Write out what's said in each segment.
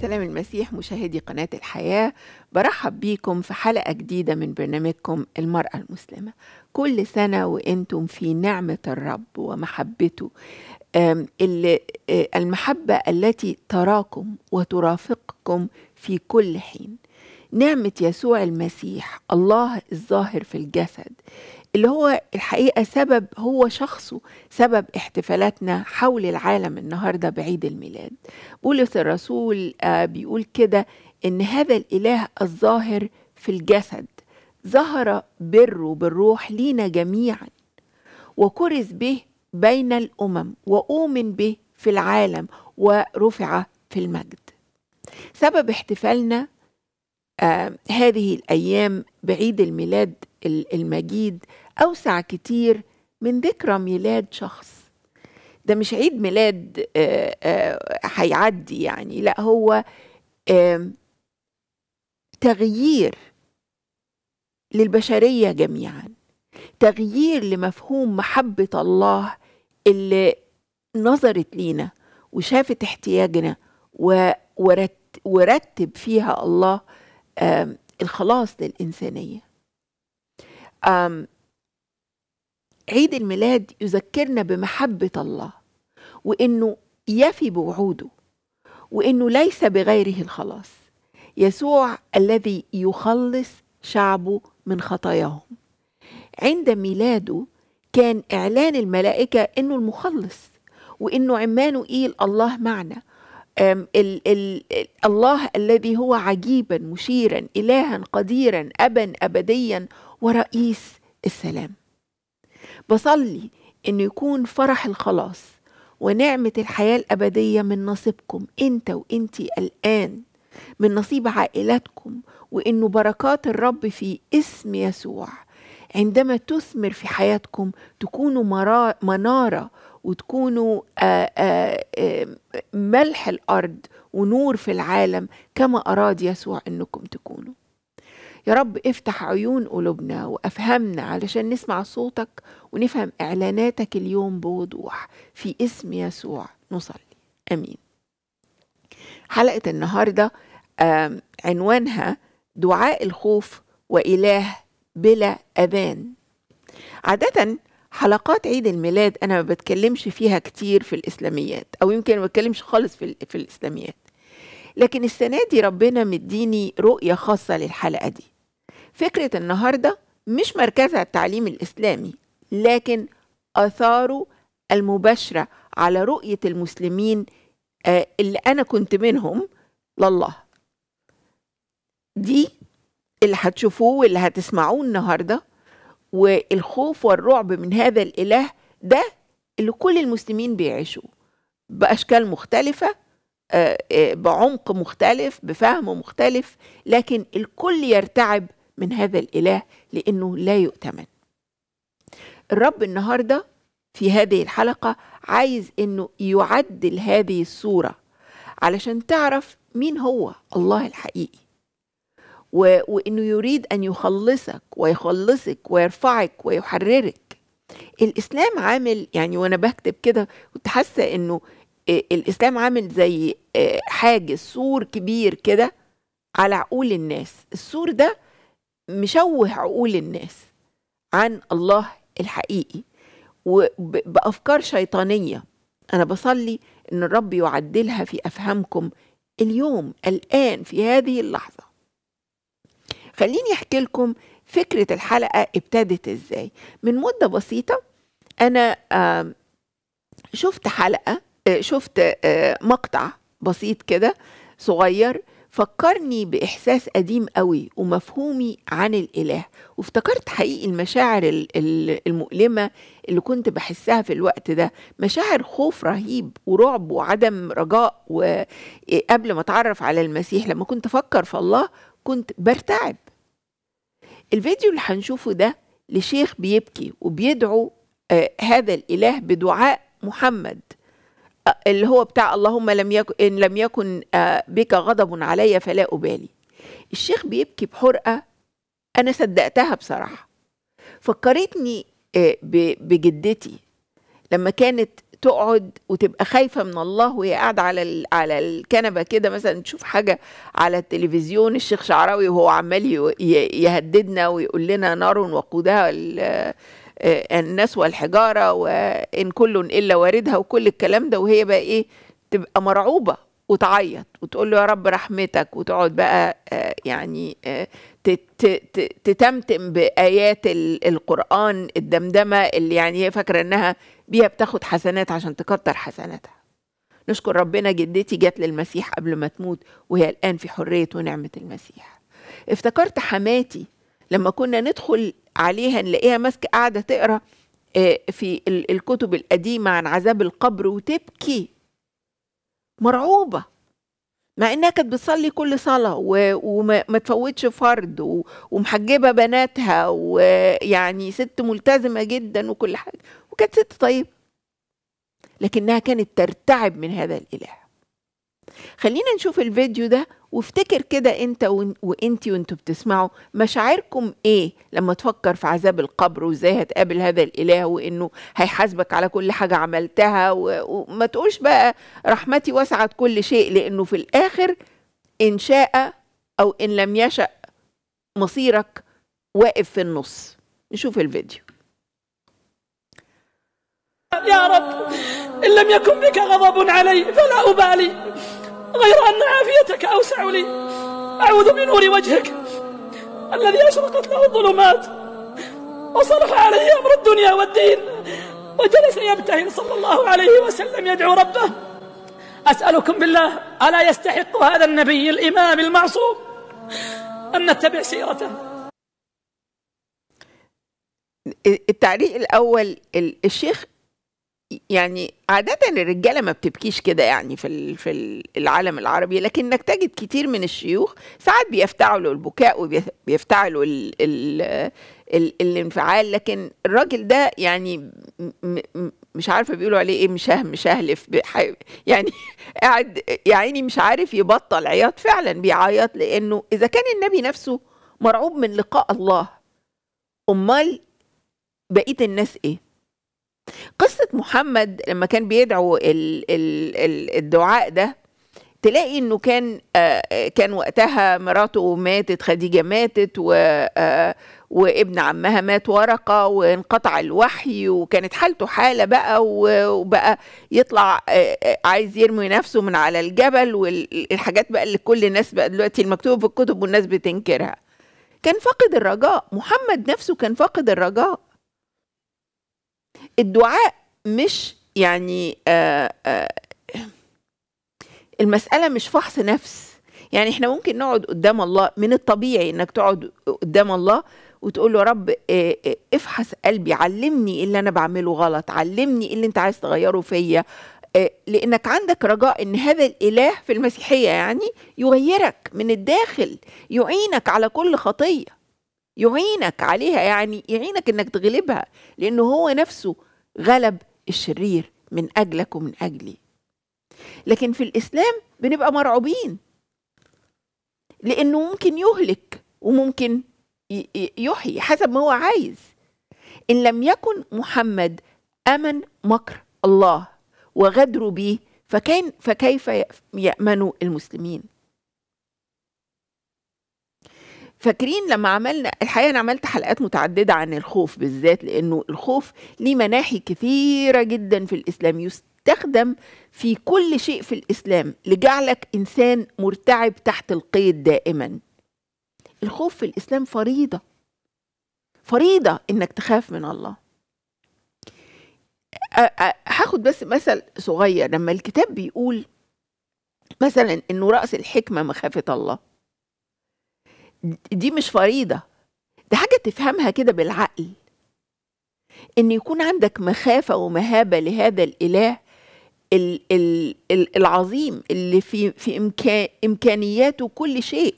سلام المسيح مشاهدي قناة الحياة برحب بيكم في حلقة جديدة من برنامجكم المرأة المسلمة كل سنة وانتم في نعمة الرب ومحبته المحبة التي تراكم وترافقكم في كل حين نعمة يسوع المسيح الله الظاهر في الجسد اللي هو الحقيقة سبب هو شخصه سبب احتفالاتنا حول العالم النهاردة بعيد الميلاد بولس الرسول آه، بيقول كده إن هذا الإله الظاهر في الجسد ظهر بره بالروح لينا جميعا وكرز به بين الأمم وأؤمن به في العالم ورفع في المجد سبب احتفالنا آه هذه الأيام بعيد الميلاد المجيد أوسع كتير من ذكرى ميلاد شخص ده مش عيد ميلاد هيعدي يعني لا هو آمم، تغيير للبشرية جميعا تغيير لمفهوم محبة الله اللي نظرت لينا وشافت احتياجنا ورتب فيها الله آمم، الخلاص للإنسانية عيد الميلاد يذكرنا بمحبة الله وإنه يفي بوعوده وإنه ليس بغيره الخلاص يسوع الذي يخلص شعبه من خطاياهم عند ميلاده كان إعلان الملائكة إنه المخلص وإنه عمانوئيل الله معنا ال ال الله الذي هو عجيبا مشيرا إلها قديرا أبا أبديا ورئيس السلام بصلي انه يكون فرح الخلاص ونعمة الحياة الأبدية من نصيبكم أنت وأنتي الآن من نصيب عائلاتكم وأن بركات الرب في اسم يسوع عندما تثمر في حياتكم تكونوا منارة وتكونوا ملح الأرض ونور في العالم كما أراد يسوع أنكم تكونوا يا رب افتح عيون قلوبنا وافهمنا علشان نسمع صوتك ونفهم اعلاناتك اليوم بوضوح في اسم يسوع نصلي امين حلقه النهارده عنوانها دعاء الخوف واله بلا اذان عاده حلقات عيد الميلاد انا ما بتكلمش فيها كتير في الاسلاميات او يمكن ما بتكلمش خالص في, في الاسلاميات لكن السنة دي ربنا مديني رؤية خاصة للحلقة دي فكرة النهاردة مش مركزها التعليم الإسلامي لكن آثاره المباشرة على رؤية المسلمين آه، اللي أنا كنت منهم لله دي اللي هتشوفوه واللي هتسمعوه النهارده والخوف والرعب من هذا الإله ده اللي كل المسلمين بيعيشوه بأشكال مختلفة آه، آه، بعمق مختلف بفهم مختلف لكن الكل يرتعب من هذا الاله لانه لا يؤتمن الرب النهارده في هذه الحلقه عايز انه يعدل هذه الصوره علشان تعرف مين هو الله الحقيقي و... وانه يريد ان يخلصك ويخلصك ويرفعك ويحررك الاسلام عامل يعني وانا بكتب كده كنت حاسه انه إيه، الاسلام عامل زي آه، حاجز سور كبير كده على عقول الناس السور ده مشوه عقول الناس عن الله الحقيقي وبافكار شيطانيه انا بصلي ان الرب يعدلها في افهامكم اليوم الان في هذه اللحظه خليني احكي لكم فكره الحلقه ابتدت ازاي من مده بسيطه انا شفت حلقه آه، شفت آه، مقطع بسيط كده صغير فكرني بإحساس قديم قوي ومفهومي عن الإله وافتكرت حقيقي المشاعر المؤلمة اللي كنت بحسها في الوقت ده مشاعر خوف رهيب ورعب وعدم رجاء وقبل آه، ما أتعرف على المسيح لما كنت أفكر في الله كنت برتعب الفيديو اللي هنشوفه ده لشيخ بيبكي وبيدعو هذا الإله بدعاء محمد اللي هو بتاع اللهم لم يكن إن لم يكن آه، بك غضب علي فلا أبالي الشيخ بيبكي بحرقة أنا صدقتها بصراحة فكرتني آه، بجدتي لما كانت تقعد وتبقى خايفة من الله وهي قاعدة على على الكنبة كده مثلا تشوف حاجة على التلفزيون الشيخ شعراوي وهو عمال يهددنا ويقول لنا نار وقودها آه، الناس والحجارة وإن كل إلا واردها وكل الكلام ده وهي بقى إيه تبقى مرعوبة وتعيط وتقول له يا رب رحمتك وتقعد بقى آه، يعني آه، تتمتم بآيات القرآن الدمدمة اللي يعني هي فاكرة إنها بيها بتاخد حسنات عشان تكتر حسناتها نشكر ربنا جدتي جت للمسيح قبل ما تموت وهي الآن في حرية ونعمة المسيح افتكرت حماتي لما كنا ندخل عليها نلاقيها ماسكه قاعده تقرا آه، في الكتب القديمه عن عذاب القبر وتبكي مرعوبه مع انها كانت بتصلي كل صلاه وما تفوتش فرد ومحجبه بناتها ويعني ست ملتزمه جدا وكل حاجه وكانت ست طيبه لكنها كانت ترتعب من هذا الاله خلينا نشوف الفيديو ده وافتكر كده انت وانت وانتوا بتسمعوا مشاعركم ايه لما تفكر في عذاب القبر وازاي هتقابل هذا الاله وانه هيحاسبك على كل حاجه عملتها وما تقولش بقى رحمتي وسعت كل شيء لانه في الاخر ان شاء او ان لم يشأ مصيرك واقف في النص نشوف الفيديو يا رب إن لم يكن بك غضب علي فلا أبالي غير أن عافيتك أوسع لي أعوذ بنور وجهك الذي أشرقت له الظلمات وصرف عليه أمر الدنيا والدين وجلس يبتهل صلى الله عليه وسلم يدعو ربه أسألكم بالله ألا يستحق هذا النبي الإمام المعصوم أن نتبع سيرته التعليق الأول الشيخ يعني عادة الرجالة ما بتبكيش كده يعني في في العالم العربي لكنك تجد كتير من الشيوخ ساعات بيفتعلوا البكاء وبيفتعلوا ال ال ال الانفعال لكن الراجل ده يعني مش عارفة بيقولوا عليه ايه مش مشهلف يعني قاعد يا عيني مش عارف يبطل عياط فعلا بيعيط لأنه إذا كان النبي نفسه مرعوب من لقاء الله أمال بقية الناس ايه؟ قصة محمد لما كان بيدعو الدعاء ده تلاقي انه كان آه، آه، كان وقتها مراته ماتت خديجة ماتت و آه، وابن عمها مات ورقة وانقطع الوحي وكانت حالته حالة بقى وبقى يطلع عايز يرمي نفسه من على الجبل والحاجات بقى اللي كل الناس بقى دلوقتي المكتوبة في الكتب والناس بتنكرها كان فاقد الرجاء محمد نفسه كان فاقد الرجاء الدعاء مش يعني آه، آه، المسألة مش فحص نفس يعني احنا ممكن نقعد قدام الله من الطبيعي انك تقعد قدام الله وتقول له يا رب آه، افحص قلبي علمني إيه اللي انا بعمله غلط علمني إيه اللي انت عايز تغيره فيا لانك عندك رجاء ان هذا الاله في المسيحيه يعني يغيرك من الداخل يعينك على كل خطيه يعينك عليها يعني يعينك انك تغلبها لانه هو نفسه غلب الشرير من اجلك ومن اجلي لكن في الاسلام بنبقى مرعوبين لانه ممكن يهلك وممكن يحيي حسب ما هو عايز ان لم يكن محمد امن مكر الله وغدروا به فكان فكيف يامن المسلمين فاكرين لما عملنا الحقيقه انا عملت حلقات متعدده عن الخوف بالذات لانه الخوف ليه مناحي كثيره جدا في الاسلام يستخدم في كل شيء في الاسلام لجعلك انسان مرتعب تحت القيد دائما الخوف في الاسلام فريضه فريضه انك تخاف من الله هاخد بس مثل صغير لما الكتاب بيقول مثلا انه راس الحكمه مخافه الله دي مش فريضه دي حاجه تفهمها كده بالعقل ان يكون عندك مخافه ومهابه لهذا الاله العظيم اللي في في إمكان امكانياته كل شيء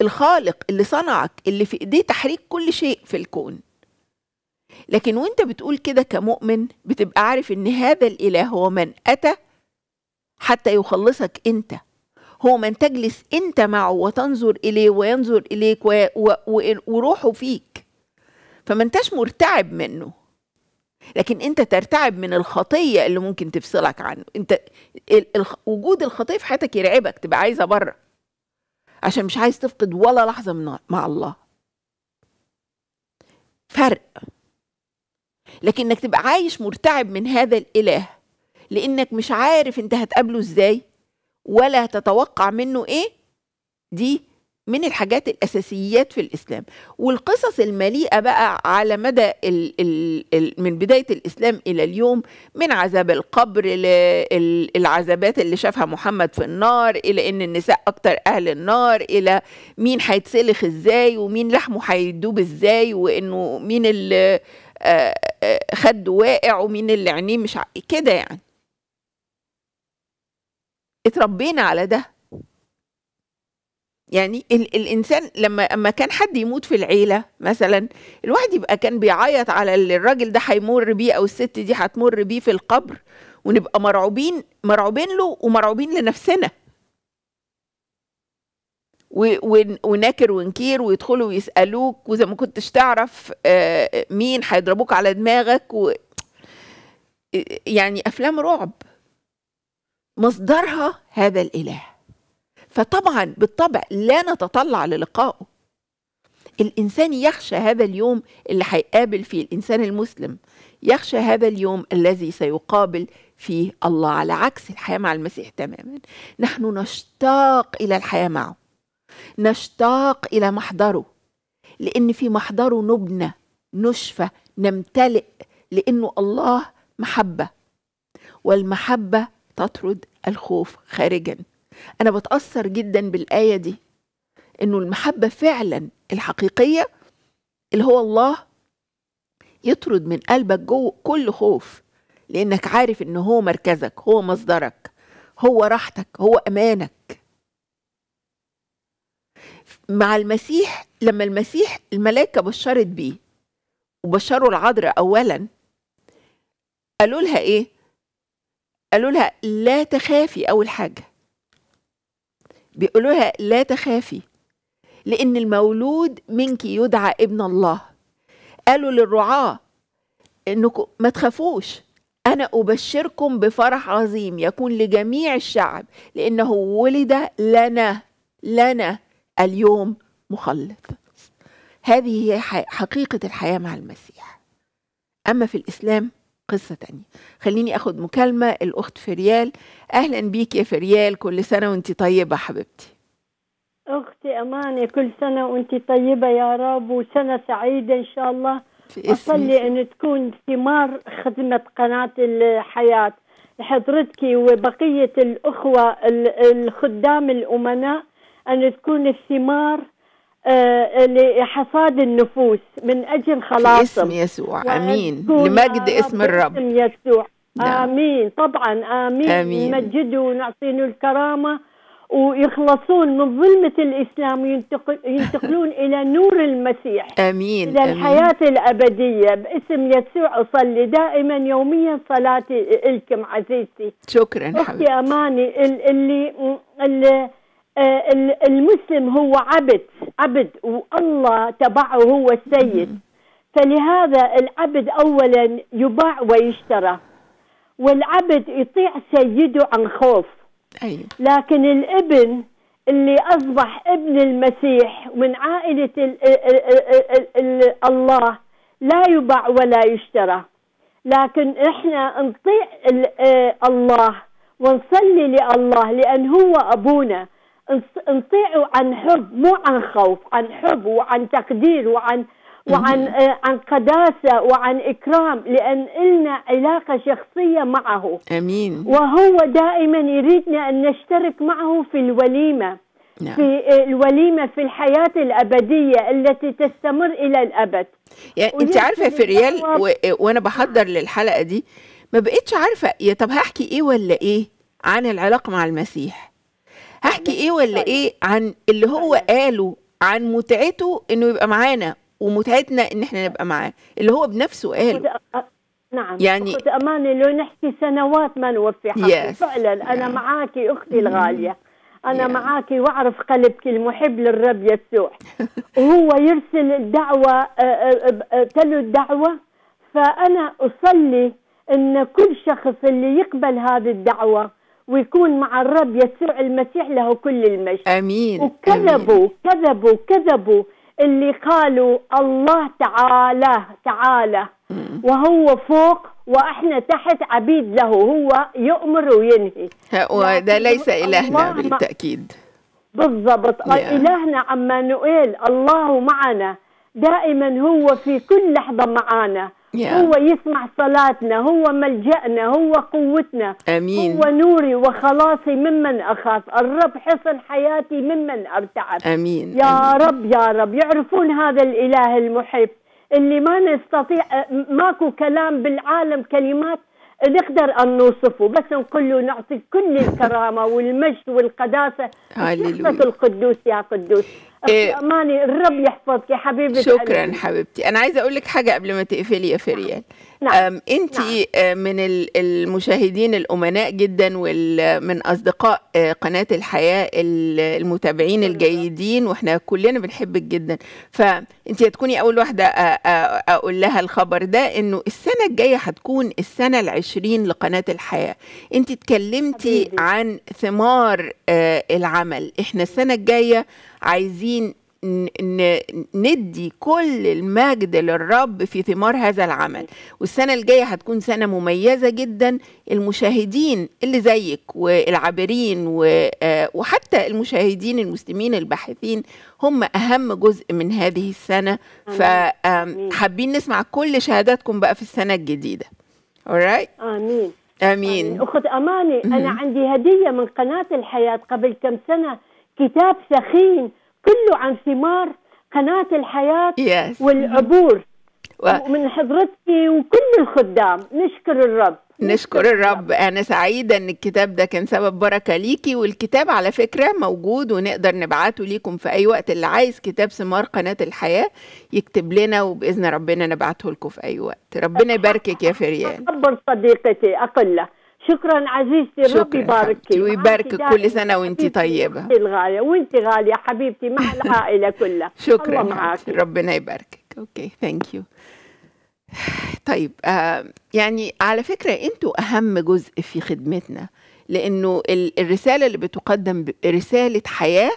الخالق اللي صنعك اللي في ايديه تحريك كل شيء في الكون لكن وانت بتقول كده كمؤمن بتبقى عارف ان هذا الاله هو من اتى حتى يخلصك انت هو من تجلس انت معه وتنظر اليه وينظر اليك و... و... و... وروحه فيك فما انتش مرتعب منه لكن انت ترتعب من الخطيه اللي ممكن تفصلك عنه انت ال... وجود الخطيه في حياتك يرعبك تبقى عايزه بره عشان مش عايز تفقد ولا لحظه من... مع الله فرق لكنك تبقى عايش مرتعب من هذا الاله لانك مش عارف انت هتقابله ازاي ولا تتوقع منه ايه دي من الحاجات الاساسيات في الاسلام والقصص المليئه بقى على مدى الـ الـ الـ من بدايه الاسلام الى اليوم من عذاب القبر للعذابات اللي شافها محمد في النار الى ان النساء اكتر اهل النار الى مين هيتسلخ ازاي ومين لحمه هيدوب ازاي وانه مين اللي آه، آه، خده واقع ومين اللي عينيه مش كده يعني اتربينا على ده يعني ال الانسان لما اما كان حد يموت في العيله مثلا الواحد يبقى كان بيعيط على اللي الراجل ده هيمر بيه او الست دي هتمر بيه في القبر ونبقى مرعوبين مرعوبين له ومرعوبين لنفسنا وناكر ونكير ويدخلوا ويسالوك واذا ما كنتش تعرف آه، مين هيضربوك على دماغك و يعني افلام رعب مصدرها هذا الاله فطبعا بالطبع لا نتطلع للقائه الانسان يخشى هذا اليوم اللي هيقابل فيه الانسان المسلم يخشى هذا اليوم الذي سيقابل فيه الله على عكس الحياه مع المسيح تماما نحن نشتاق الى الحياه معه نشتاق الى محضره لان في محضره نبنى نشفى نمتلئ لانه الله محبه والمحبه تطرد الخوف خارجا أنا بتأثر جدا بالآية دي إنه المحبة فعلا الحقيقية اللي هو الله يطرد من قلبك جوه كل خوف لأنك عارف إن هو مركزك هو مصدرك هو راحتك هو أمانك مع المسيح لما المسيح الملائكة بشرت بيه وبشروا العذراء أولا قالوا لها إيه قالوا لها لا تخافي أول حاجة بيقولوا لها لا تخافي لأن المولود منك يدعى ابن الله قالوا للرعاة انكم ما تخافوش انا ابشركم بفرح عظيم يكون لجميع الشعب لانه ولد لنا لنا اليوم مخلص هذه هي حقيقه الحياه مع المسيح اما في الاسلام قصة تانية خليني أخد مكالمة الأخت فريال أهلا بيك يا فريال كل سنة وانت طيبة حبيبتي أختي أمانة كل سنة وانت طيبة يا رب وسنة سعيدة إن شاء الله أصلي أن تكون ثمار خدمة قناة الحياة حضرتك وبقية الأخوة الخدام الأمناء أن تكون الثمار آه، آه، لحصاد النفوس من اجل خلاصهم يعني آه، اسم يسوع امين لمجد اسم الرب اسم يسوع نعم. امين طبعا امين, آمين. نمجده ونعطيه الكرامه ويخلصون من ظلمة الإسلام ينتقلون إلى نور المسيح آمين إلى آمين. الأبدية باسم يسوع أصلي دائما يوميا صلاتي إلكم عزيزتي شكرا أختي حبيبتي. أماني اللي, اللي آه، المسلم هو عبد عبد والله تبعه هو السيد فلهذا العبد اولا يباع ويشترى والعبد يطيع سيده عن خوف أيوة. لكن الابن اللي اصبح ابن المسيح ومن عائله ال ال ال الله لا يباع ولا يشترى لكن احنا نطيع آه، الله ونصلي لله لان هو ابونا نطيعوا عن حب مو عن خوف عن حب وعن تقدير وعن وعن آه عن قداسة وعن إكرام لأن إلنا علاقة شخصية معه أمين وهو دائما يريدنا أن نشترك معه في الوليمة نعم. في آه، الوليمة في الحياة الأبدية التي تستمر إلى الأبد يعني أنت عارفة في ريال و... آه، وأنا بحضر للحلقة دي ما بقتش عارفة يا طب هحكي إيه ولا إيه عن العلاقة مع المسيح هحكي ايه ولا طيب. ايه عن اللي هو طيب. قاله عن متعته انه يبقى معانا ومتعتنا ان احنا نبقى معاه اللي هو بنفسه قاله نعم يعني امانه لو نحكي سنوات ما نوفي حقي yes. فعلا انا yeah. معاكي اختي mm-hmm. الغاليه انا yeah. معاكي واعرف قلبك المحب للرب يسوع وهو يرسل الدعوه تلو الدعوه فانا اصلي ان كل شخص اللي يقبل هذه الدعوه ويكون مع الرب يسوع المسيح له كل المجد امين وكذبوا أمين. كذبوا كذبوا اللي قالوا الله تعالى تعالى وهو فوق واحنا تحت عبيد له هو يؤمر وينهي وده ليس الهنا بالتاكيد بالضبط الهنا عمانوئيل الله معنا دائما هو في كل لحظه معنا yeah. هو يسمع صلاتنا هو ملجأنا هو قوتنا أمين. هو نوري وخلاصي ممن أخاف الرب حصن حياتي ممن أرتعب أمين يا أمين. رب يا رب يعرفون هذا الإله المحب اللي ما نستطيع ماكو كلام بالعالم كلمات نقدر أن نوصفه بس نقول له نعطي كل الكرامة والمجد والقداسة هللويا القدوس يا قدوس إيه الرب يحفظك يا حبيبتي شكرا قلبي. حبيبتي انا عايزه اقول لك حاجه قبل ما تقفلي يا فريال نعم. نعم. انت نعم. من المشاهدين الامناء جدا ومن اصدقاء آه، قناه الحياه المتابعين الجيدين واحنا كلنا بنحبك جدا فانت هتكوني اول واحده آه، اقول لها الخبر ده انه السنه الجايه هتكون السنه العشرين لقناه الحياه انت اتكلمتي عن ثمار العمل العمل احنا السنة الجاية عايزين ندي كل المجد للرب في ثمار هذا العمل والسنة الجاية هتكون سنة مميزة جدا المشاهدين اللي زيك والعابرين آه، وحتى المشاهدين المسلمين الباحثين هم أهم جزء من هذه السنة فحابين نسمع كل شهاداتكم بقى في السنة الجديدة Alright? آمين امين يعني اخت اماني انا عندي هديه من قناه الحياه قبل كم سنه كتاب ثخين كله عن ثمار قناه الحياه yes. والعبور و... من حضرتك وكل الخدام نشكر الرب نشكر الرب أنا سعيدة إن الكتاب ده كان سبب بركة ليكي والكتاب على فكرة موجود ونقدر نبعته ليكم في أي وقت اللي عايز كتاب ثمار قناة الحياة يكتب لنا وبإذن ربنا نبعته لكم في أي وقت ربنا يباركك يا فريان اكبر صديقتي اقل شكرا عزيزتي ربي يباركك ويباركك كل سنة وانت طيبة الغالية وانت غالية حبيبتي مع العائلة كلها شكرا معاك ربنا يباركك اوكي ثانك يو طيب آه يعني على فكرة انتوا أهم جزء في خدمتنا لأنه الرسالة اللي بتقدم رسالة حياة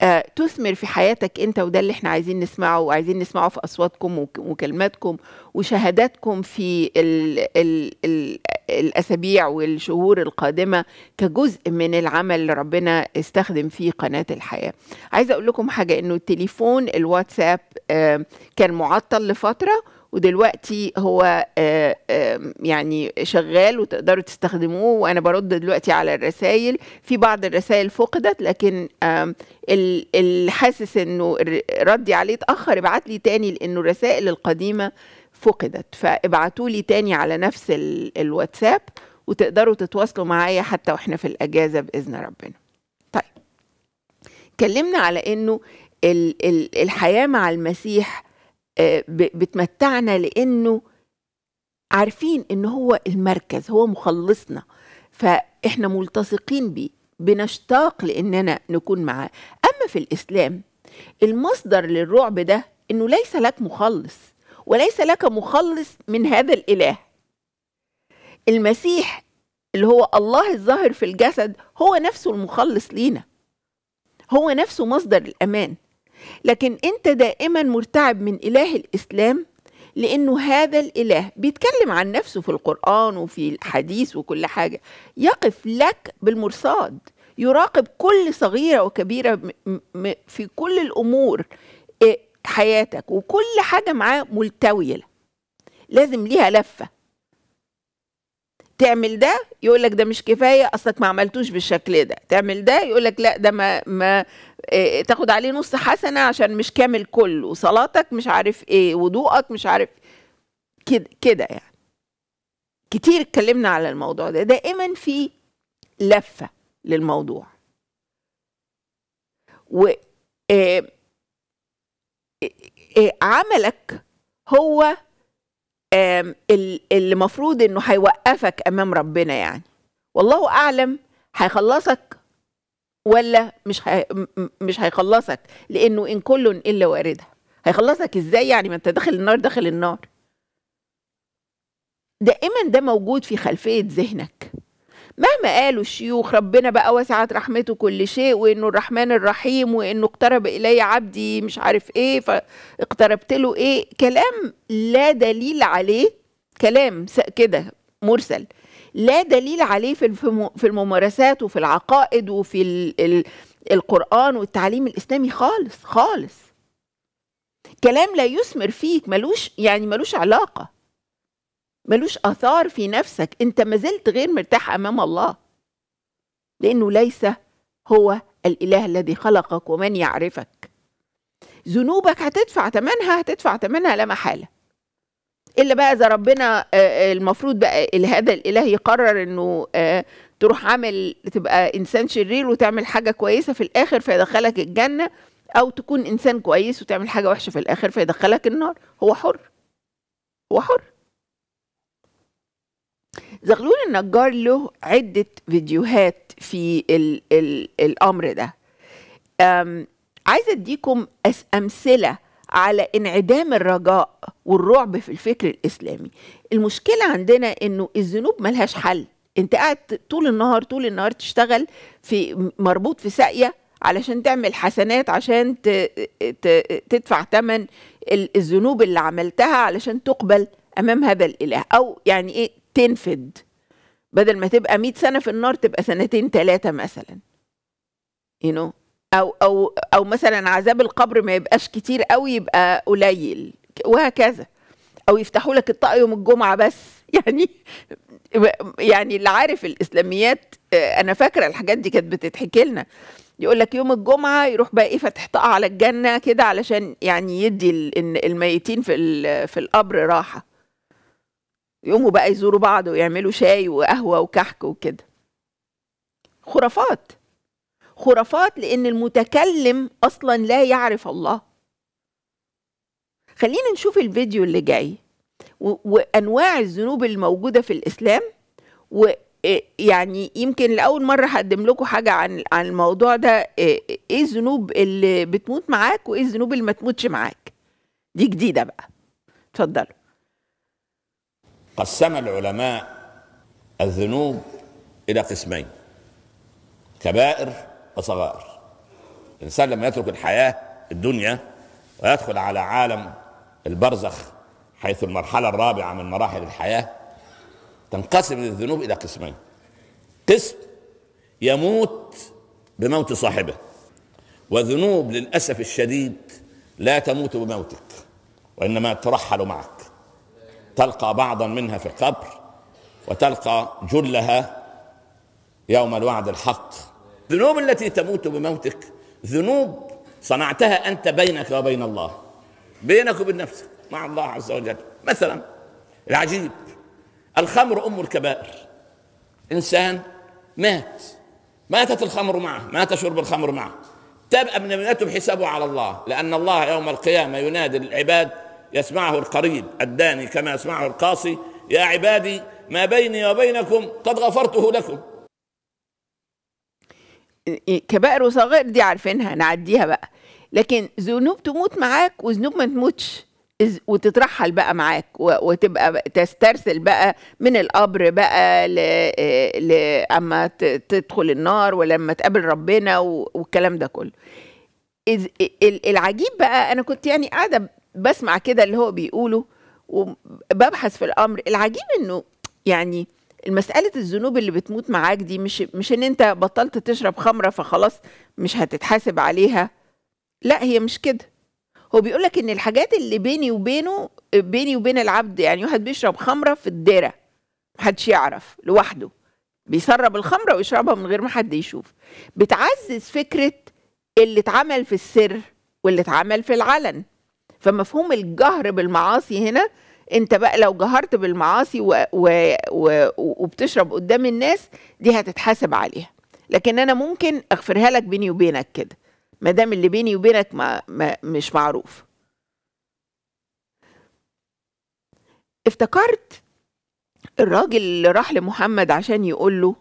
آه تثمر في حياتك انت وده اللي احنا عايزين نسمعه وعايزين نسمعه في أصواتكم وكلماتكم وشهاداتكم في الـ الـ الـ الأسابيع والشهور القادمة كجزء من العمل اللي ربنا استخدم فيه قناة الحياة عايزة أقول لكم حاجة أنه التليفون الواتساب آه كان معطل لفترة ودلوقتي هو آه، آه، يعني شغال وتقدروا تستخدموه وانا برد دلوقتي على الرسائل في بعض الرسائل فقدت لكن اللي حاسس انه ردي عليه اتاخر ابعت لي تاني لانه الرسائل القديمه فقدت فابعتوا لي تاني على نفس الواتساب وتقدروا تتواصلوا معايا حتى واحنا في الاجازه باذن ربنا طيب اتكلمنا على انه الحياه مع المسيح آه، بتمتعنا لانه عارفين ان هو المركز هو مخلصنا فاحنا ملتصقين بيه بنشتاق لاننا نكون معاه اما في الاسلام المصدر للرعب ده انه ليس لك مخلص وليس لك مخلص من هذا الاله المسيح اللي هو الله الظاهر في الجسد هو نفسه المخلص لينا هو نفسه مصدر الامان لكن انت دائما مرتعب من اله الاسلام لانه هذا الاله بيتكلم عن نفسه في القران وفي الحديث وكل حاجه يقف لك بالمرصاد يراقب كل صغيره وكبيره في كل الامور آه، حياتك وكل حاجه معاه ملتويه لازم ليها لفه تعمل ده يقول لك ده مش كفايه اصلك ما عملتوش بالشكل ده تعمل ده يقول لك لا ده ما ما آه، تاخد عليه نص حسنه عشان مش كامل كله وصلاتك مش عارف ايه وضوءك مش عارف كده كده يعني كتير اتكلمنا على الموضوع ده دائما في لفه للموضوع و إيه إيه عملك هو اللي المفروض انه هيوقفك امام ربنا يعني والله اعلم هيخلصك ولا مش هي... مش هيخلصك لانه ان كل الا واردها هيخلصك ازاي يعني ما انت داخل النار داخل النار دائما ده موجود في خلفيه ذهنك مهما قالوا الشيوخ ربنا بقى وسعت رحمته كل شيء وانه الرحمن الرحيم وانه اقترب الي عبدي مش عارف ايه فاقتربت له ايه كلام لا دليل عليه كلام كده مرسل لا دليل عليه في الممارسات وفي العقائد وفي القرآن والتعليم الإسلامي خالص خالص كلام لا يثمر فيك ملوش يعني ملوش علاقة ملوش أثار في نفسك أنت ما زلت غير مرتاح أمام الله لأنه ليس هو الإله الذي خلقك ومن يعرفك ذنوبك هتدفع ثمنها هتدفع ثمنها لا محالة الا بقى اذا ربنا آه، آه، المفروض بقى هذا الاله يقرر انه آه، تروح عامل تبقى انسان شرير وتعمل حاجه كويسه في الاخر فيدخلك الجنه او تكون انسان كويس وتعمل حاجه وحشه في الاخر فيدخلك النار هو حر هو حر زغلول النجار له عده فيديوهات في الـ الـ الامر ده عايزه اديكم امثله على انعدام الرجاء والرعب في الفكر الاسلامي المشكله عندنا انه الذنوب ملهاش حل انت قاعد طول النهار طول النهار تشتغل في مربوط في ساقيه علشان تعمل حسنات عشان تدفع ثمن الذنوب اللي عملتها علشان تقبل امام هذا الاله او يعني ايه تنفد بدل ما تبقى 100 سنه في النار تبقى سنتين ثلاثه مثلا you know او او او مثلا عذاب القبر ما يبقاش كتير قوي يبقى قليل وهكذا او يفتحوا لك الطاقه يوم الجمعه بس يعني يعني اللي عارف الاسلاميات انا فاكره الحاجات دي كانت بتتحكي لنا يقول لك يوم الجمعه يروح بقى ايه فاتح طاقه على الجنه كده علشان يعني يدي الميتين في في القبر راحه يقوموا بقى يزوروا بعض ويعملوا شاي وقهوه وكحك وكده خرافات خرافات لأن المتكلم أصلا لا يعرف الله خلينا نشوف الفيديو اللي جاي وأنواع الذنوب الموجودة في الإسلام و آه، يعني يمكن لأول مرة هقدم لكم حاجة عن عن الموضوع ده آه، آه، إيه الذنوب اللي بتموت معاك وإيه الذنوب اللي ما تموتش معاك دي جديدة بقى اتفضلوا قسم العلماء الذنوب إلى قسمين كبائر وصغائر الإنسان لما يترك الحياة الدنيا ويدخل على عالم البرزخ حيث المرحلة الرابعة من مراحل الحياة تنقسم الذنوب إلى قسمين قسم يموت بموت صاحبه وذنوب للأسف الشديد لا تموت بموتك وإنما ترحل معك تلقى بعضا منها في القبر وتلقى جلها يوم الوعد الحق الذنوب التي تموت بموتك ذنوب صنعتها أنت بينك وبين الله بينك وبين نفسك مع الله عز وجل مثلا العجيب الخمر أم الكبائر إنسان مات ماتت الخمر معه مات شرب الخمر معه تبقى من يتم حسابه على الله لأن الله يوم القيامة ينادي العباد يسمعه القريب الداني كما يسمعه القاصي يا عبادي ما بيني وبينكم قد غفرته لكم إيه، كبائر وصغائر دي عارفينها نعديها بقى لكن ذنوب تموت معاك وذنوب ما تموتش وتترحل بقى معاك وتبقى تسترسل بقى من القبر بقى لما تدخل النار ولما تقابل ربنا والكلام ده كله العجيب بقى أنا كنت يعني قاعدة بسمع كده اللي هو بيقوله وببحث في الأمر العجيب إنه يعني المسألة الذنوب اللي بتموت معاك دي مش مش ان انت بطلت تشرب خمرة فخلاص مش هتتحاسب عليها لا هي مش كده هو بيقولك ان الحاجات اللي بيني وبينه بيني وبين العبد يعني واحد بيشرب خمرة في الدارة محدش يعرف لوحده بيسرب الخمرة ويشربها من غير ما حد يشوف بتعزز فكرة اللي اتعمل في السر واللي اتعمل في العلن فمفهوم الجهر بالمعاصي هنا انت بقى لو جهرت بالمعاصي و... و... و... وبتشرب قدام الناس دي هتتحاسب عليها لكن انا ممكن اغفرها لك بيني وبينك كده ما دام اللي بيني وبينك ما... ما مش معروف افتكرت الراجل اللي راح لمحمد عشان يقول له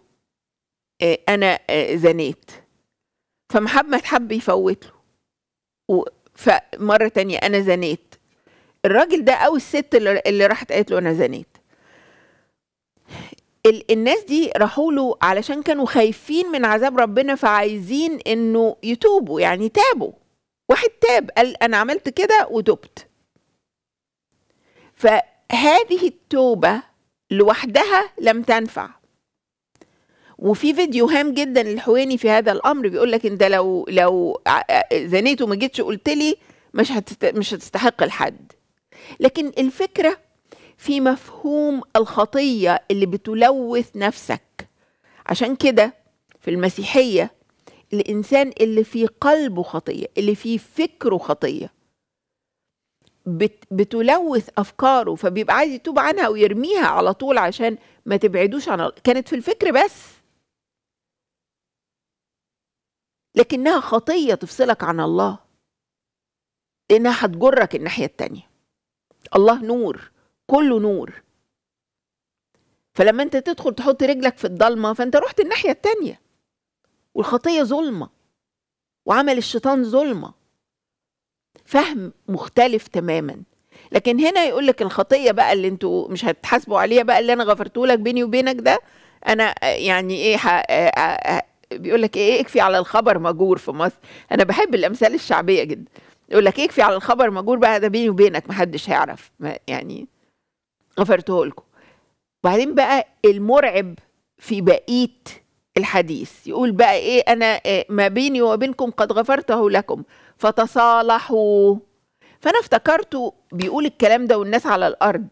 اه انا اه زنيت فمحمد حب يفوت له و... فمره تانية انا زنيت الراجل ده او الست اللي, اللي راحت قالت له انا زنيت ال الناس دي راحوا له علشان كانوا خايفين من عذاب ربنا فعايزين انه يتوبوا يعني تابوا واحد تاب قال انا عملت كده وتبت فهذه التوبه لوحدها لم تنفع وفي فيديو هام جدا للحويني في هذا الامر بيقول لك انت لو لو آه، زنيت وما جيتش قلت لي مش هتست... مش هتستحق الحد لكن الفكره في مفهوم الخطيه اللي بتلوث نفسك عشان كده في المسيحيه الانسان اللي في قلبه خطيه اللي في فكره خطيه بتلوث افكاره فبيبقى عايز يتوب عنها ويرميها على طول عشان ما تبعدوش عن كانت في الفكر بس لكنها خطيه تفصلك عن الله لانها هتجرك الناحيه التانيه الله نور كله نور فلما انت تدخل تحط رجلك في الضلمه فانت رحت الناحيه الثانيه والخطيه ظلمه وعمل الشيطان ظلمه فهم مختلف تماما لكن هنا يقول لك الخطيه بقى اللي انتوا مش هتحاسبوا عليها بقى اللي انا غفرته لك بيني وبينك ده انا يعني ايه بيقول لك ايه اكفي على الخبر مجور في مصر انا بحب الامثال الشعبيه جدا يقول لك اكفي على الخبر مجور بقى ده بيني وبينك محدش هيعرف يعني غفرته لكم وبعدين بقى المرعب في بقيه الحديث يقول بقى ايه انا آه، ما بيني وبينكم قد غفرته لكم فتصالحوا فانا افتكرته بيقول الكلام ده والناس على الارض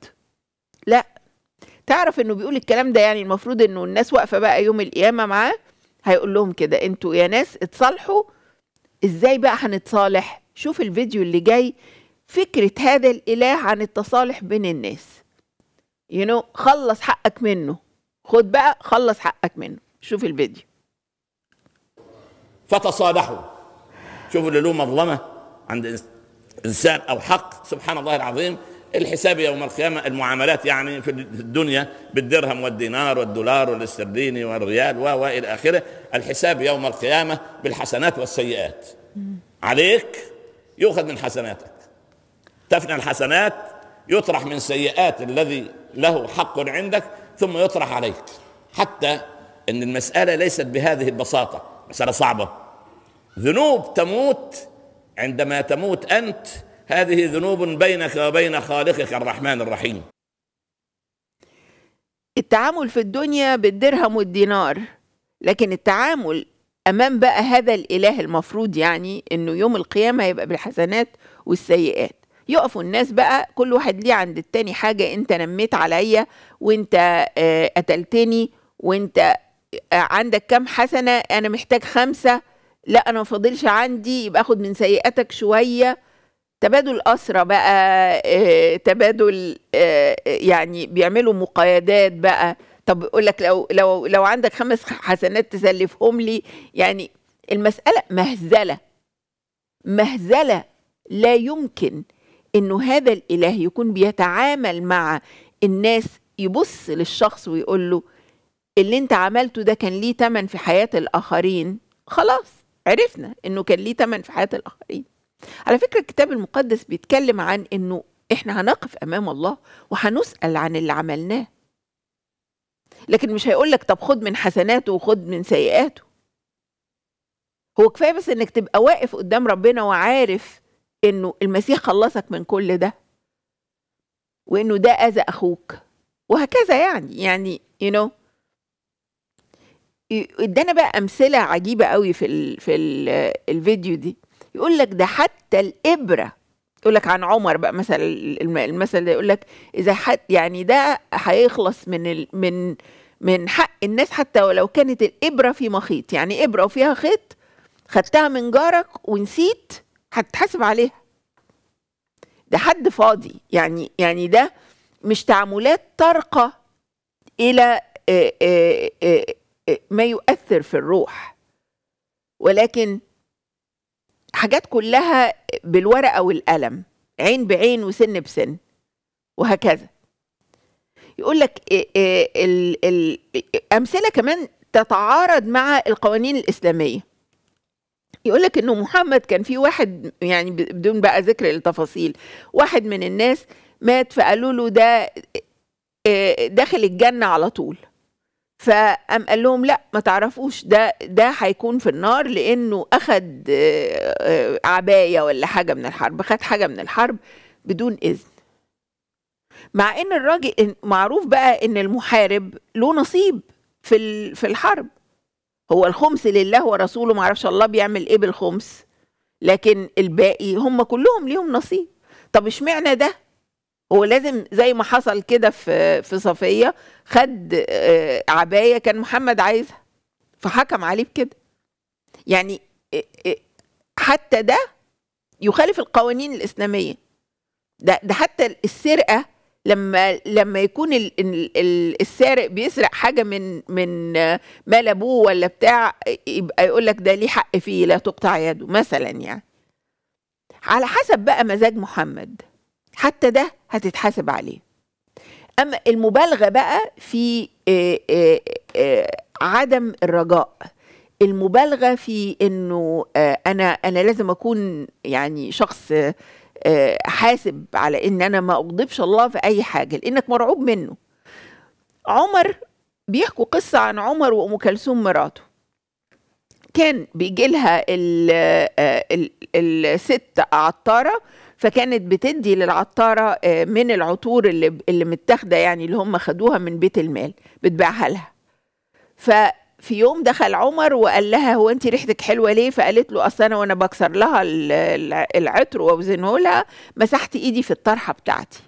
لا تعرف انه بيقول الكلام ده يعني المفروض انه الناس واقفه بقى يوم القيامه معاه هيقول لهم كده انتوا يا ناس اتصالحوا ازاي بقى هنتصالح شوف الفيديو اللي جاي فكرة هذا الإله عن التصالح بين الناس ينو you know, خلص حقك منه خد بقى خلص حقك منه شوف الفيديو فتصالحوا شوفوا اللي له مظلمة عند إنسان أو حق سبحان الله العظيم الحساب يوم القيامة المعاملات يعني في الدنيا بالدرهم والدينار والدولار والاسترديني والريال وإلى آخره الحساب يوم القيامة بالحسنات والسيئات عليك يؤخذ من حسناتك تفنى الحسنات يطرح من سيئات الذي له حق عندك ثم يطرح عليك حتى ان المساله ليست بهذه البساطه مساله صعبه ذنوب تموت عندما تموت انت هذه ذنوب بينك وبين خالقك الرحمن الرحيم التعامل في الدنيا بالدرهم والدينار لكن التعامل امام بقى هذا الاله المفروض يعني انه يوم القيامه هيبقى بالحسنات والسيئات يقفوا الناس بقى كل واحد ليه عند التاني حاجه انت نميت عليا وانت آه، قتلتني وانت آه، عندك كام حسنه انا محتاج خمسه لا انا ما فاضلش عندي يبقى اخد من سيئاتك شويه تبادل اسرى بقى آه، تبادل يعني بيعملوا مقايدات بقى طب يقول لك لو لو لو عندك خمس حسنات تسلفهم لي يعني المسألة مهزلة مهزلة لا يمكن انه هذا الاله يكون بيتعامل مع الناس يبص للشخص ويقول له اللي انت عملته ده كان ليه تمن في حياة الآخرين خلاص عرفنا انه كان ليه تمن في حياة الآخرين على فكرة الكتاب المقدس بيتكلم عن انه احنا هنقف امام الله وهنسأل عن اللي عملناه لكن مش هيقول لك طب خد من حسناته وخد من سيئاته هو كفايه بس انك تبقى واقف قدام ربنا وعارف انه المسيح خلصك من كل ده وانه ده اذى اخوك وهكذا يعني يعني يو you نو know ادانا بقى امثله عجيبه قوي في الـ في الـ الفيديو دي يقول لك ده حتى الابره يقول لك عن عمر بقى مثلا المثل ده يقول لك اذا حد يعني ده هيخلص من ال من من حق الناس حتى ولو كانت الابره في مخيط يعني ابره وفيها خيط خدتها من جارك ونسيت هتتحاسب عليها ده حد فاضي يعني يعني ده مش تعاملات ترقى الى ما يؤثر في الروح ولكن حاجات كلها بالورقه والقلم عين بعين وسن بسن وهكذا يقول لك الامثله كمان تتعارض مع القوانين الاسلاميه يقول لك انه محمد كان في واحد يعني بدون بقى ذكر التفاصيل واحد من الناس مات فقالوا له ده داخل الجنه على طول فقام قال لهم لا ما تعرفوش ده ده هيكون في النار لانه اخد آه، آه، عبايه ولا حاجه من الحرب خد حاجه من الحرب بدون اذن مع ان الراجل معروف بقى ان المحارب له نصيب في في الحرب هو الخمس لله ورسوله معرفش الله بيعمل ايه بالخمس لكن الباقي هم كلهم ليهم نصيب طب اشمعنى ده ولازم زي ما حصل كده في في صفيه خد آه، عبايه كان محمد عايزها فحكم عليه بكده يعني آه، آه، حتى ده يخالف القوانين الاسلاميه ده ده حتى السرقه لما لما يكون السارق بيسرق حاجه من من مال ابوه ولا بتاع يبقى يقول لك ده ليه حق فيه لا تقطع يده مثلا يعني على حسب بقى مزاج محمد حتى ده هتتحاسب عليه اما المبالغه بقى في آه، آه، آه، عدم الرجاء المبالغه في انه انا انا لازم اكون يعني شخص حاسب على ان انا ما اغضبش الله في اي حاجه لانك مرعوب منه عمر بيحكوا قصه عن عمر وام كلثوم مراته كان بيجي لها الست عطاره فكانت بتدي للعطاره آه، من العطور اللي اللي متاخده يعني اللي هم خدوها من بيت المال بتبيعها لها ففي يوم دخل عمر وقال لها هو انت ريحتك حلوه ليه فقالت له اصل انا وانا بكسر لها العطر واوزنه لها مسحت ايدي في الطرحه بتاعتي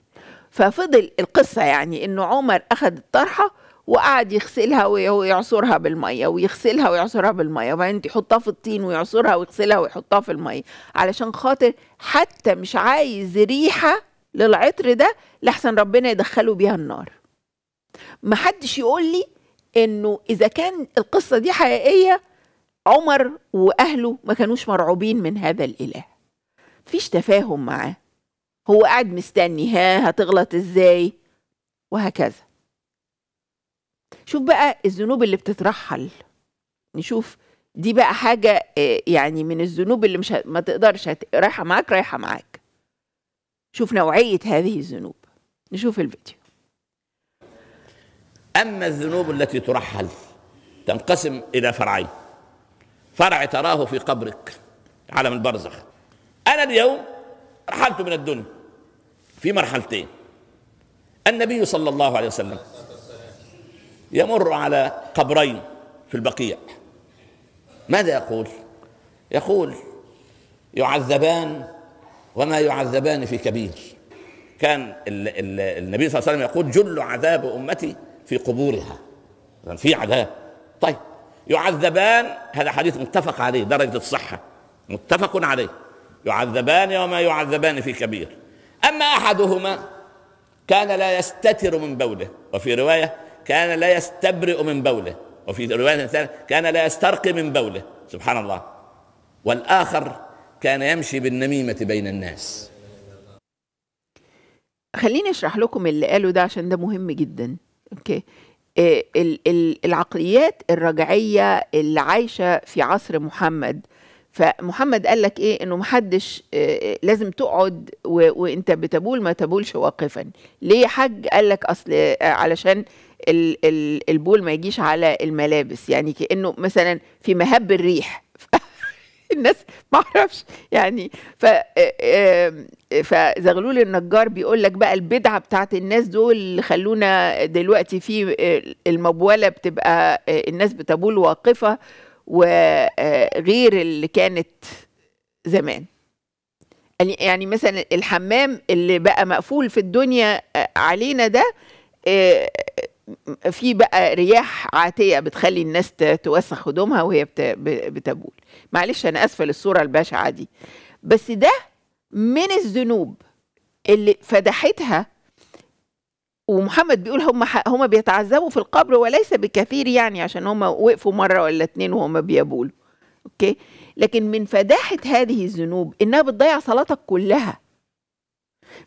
ففضل القصه يعني انه عمر اخذ الطرحه وقعد يغسلها ويعصرها بالميه ويغسلها ويعصرها بالميه وبعدين يحطها في الطين ويعصرها ويغسلها ويحطها في الميه علشان خاطر حتى مش عايز ريحه للعطر ده لحسن ربنا يدخله بيها النار محدش يقول لي انه اذا كان القصه دي حقيقيه عمر واهله ما كانوش مرعوبين من هذا الاله فيش تفاهم معاه هو قاعد مستني ها هتغلط ازاي وهكذا شوف بقى الذنوب اللي بتترحل نشوف دي بقى حاجة آه، يعني من الذنوب اللي مش ما تقدرش رايحة معاك رايحة معاك شوف نوعية هذه الذنوب نشوف الفيديو أما الذنوب التي ترحل تنقسم إلى فرعين فرع تراه في قبرك عالم البرزخ أنا اليوم رحلت من الدنيا في مرحلتين النبي صلى الله عليه وسلم يمر على قبرين في البقيع ماذا يقول يقول يعذبان وما يعذبان في كبير كان النبي صلى الله عليه وسلم يقول جل عذاب امتي في قبورها اذا في عذاب طيب يعذبان هذا حديث متفق عليه درجه الصحه متفق عليه يعذبان وما يعذبان في كبير اما احدهما كان لا يستتر من بوله وفي روايه كان لا يستبرئ من بوله وفي روايه ثانيه كان لا يسترقي من بوله سبحان الله والاخر كان يمشي بالنميمه بين الناس خليني اشرح لكم اللي قاله ده عشان ده مهم جدا اوكي آه، العقليات الرجعيه اللي عايشه في عصر محمد فمحمد قال لك ايه انه محدش آه، لازم تقعد وانت بتبول ما تبولش واقفا ليه حج قال لك اصل آه، علشان البول ما يجيش على الملابس يعني كانه مثلا في مهب الريح الناس ما اعرفش يعني ف فزغلول النجار بيقول لك بقى البدعه بتاعت الناس دول اللي خلونا دلوقتي في آه، المبوله بتبقى آه، الناس بتبول واقفه وغير آه، اللي كانت زمان يعني مثلا الحمام اللي بقى مقفول في الدنيا علينا ده في بقى رياح عاتيه بتخلي الناس توسخ هدومها وهي بتبول معلش انا أسفل للصوره البشعه دي بس ده من الذنوب اللي فدحتها ومحمد بيقول هم هم بيتعذبوا في القبر وليس بكثير يعني عشان هم وقفوا مره ولا اتنين وهم بيبولوا اوكي لكن من فداحه هذه الذنوب انها بتضيع صلاتك كلها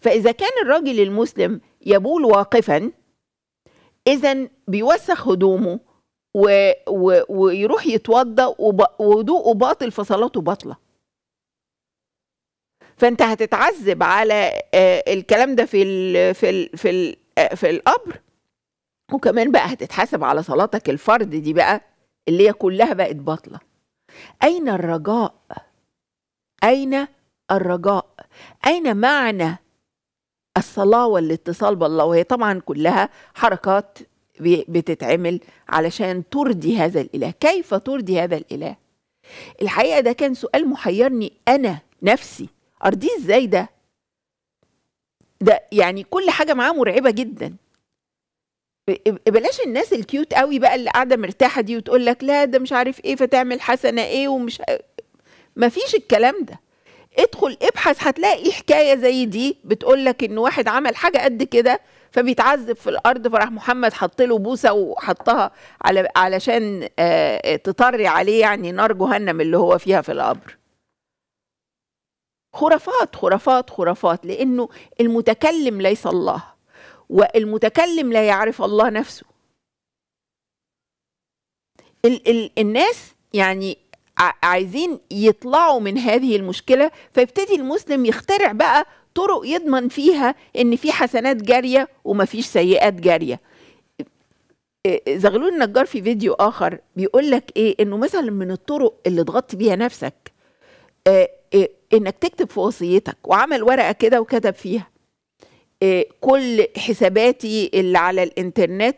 فاذا كان الراجل المسلم يبول واقفا اذا بيوسخ هدومه و... و... ويروح يتوضا وب... ووضوءه باطل فصلاته باطله فانت هتتعذب على آه، الكلام ده في ال... في ال... في ال... آه، في القبر وكمان بقى هتتحاسب على صلاتك الفرد دي بقى اللي هي كلها بقت باطله اين الرجاء اين الرجاء اين معنى الصلاة والاتصال بالله وهي طبعا كلها حركات بتتعمل علشان ترضي هذا الإله كيف ترضي هذا الإله الحقيقة ده كان سؤال محيرني أنا نفسي أرضيه إزاي ده ده يعني كل حاجة معاه مرعبة جدا بلاش الناس الكيوت قوي بقى اللي قاعدة مرتاحة دي وتقول لك لا ده مش عارف ايه فتعمل حسنة ايه ومش مفيش الكلام ده ادخل ابحث هتلاقي إيه حكايه زي دي بتقول لك ان واحد عمل حاجه قد كده فبيتعذب في الارض فراح محمد حط له بوسه وحطها على علشان آه، تطري عليه يعني نار جهنم اللي هو فيها في القبر خرافات خرافات خرافات لانه المتكلم ليس الله والمتكلم لا يعرف الله نفسه ال ال الناس يعني عايزين يطلعوا من هذه المشكله فيبتدي المسلم يخترع بقى طرق يضمن فيها ان في حسنات جاريه ومفيش سيئات جاريه زغلول النجار في فيديو اخر بيقول لك ايه انه مثلا من الطرق اللي تغطي بيها نفسك إيه انك تكتب في وصيتك وعمل ورقه كده وكتب فيها إيه كل حساباتي اللي على الانترنت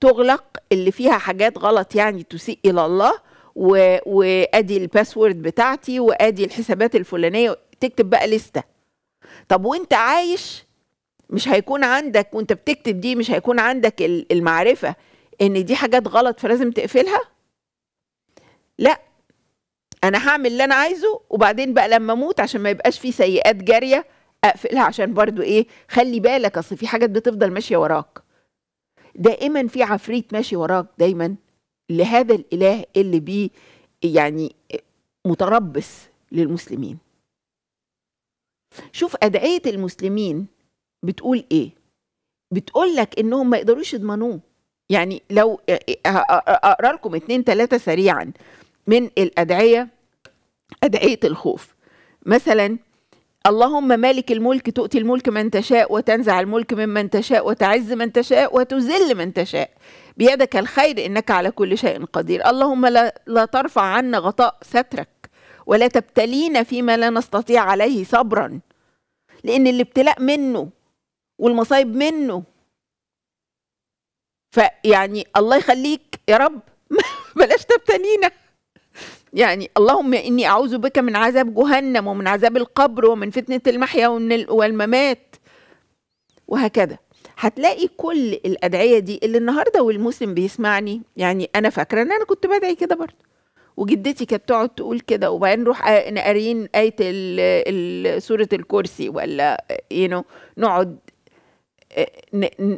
تغلق اللي فيها حاجات غلط يعني تسيء الى الله و... وادي الباسورد بتاعتي وادي الحسابات الفلانيه تكتب بقى لسته طب وانت عايش مش هيكون عندك وانت بتكتب دي مش هيكون عندك المعرفه ان دي حاجات غلط فلازم تقفلها لا انا هعمل اللي انا عايزه وبعدين بقى لما اموت عشان ما يبقاش في سيئات جاريه اقفلها عشان برضو ايه خلي بالك اصل في حاجات بتفضل ماشيه وراك دائما في عفريت ماشي وراك دايما لهذا الاله اللي بي يعني متربص للمسلمين شوف أدعية المسلمين بتقول إيه بتقول لك إنهم ما يقدروش يضمنوه يعني لو أقرأ لكم اتنين تلاتة سريعا من الأدعية أدعية الخوف مثلا اللهم مالك الملك تؤتي الملك من تشاء وتنزع الملك ممن تشاء وتعز من تشاء وتذل من تشاء بيدك الخير إنك على كل شيء قدير اللهم لا, لا ترفع عنا غطاء سترك ولا تبتلينا فيما لا نستطيع عليه صبرا لأن الابتلاء منه والمصايب منه فيعني الله يخليك يا رب بلاش تبتلينا يعني اللهم إني أعوذ بك من عذاب جهنم ومن عذاب القبر ومن فتنة المحيا والممات وهكذا هتلاقي كل الادعيه دي اللي النهارده والمسلم بيسمعني يعني انا فاكره ان انا كنت بدعي كده برضه وجدتي كانت تقعد تقول كده وبعدين نروح آه، نقارين آية سورة الكرسي ولا يو آه، you know نقعد آه،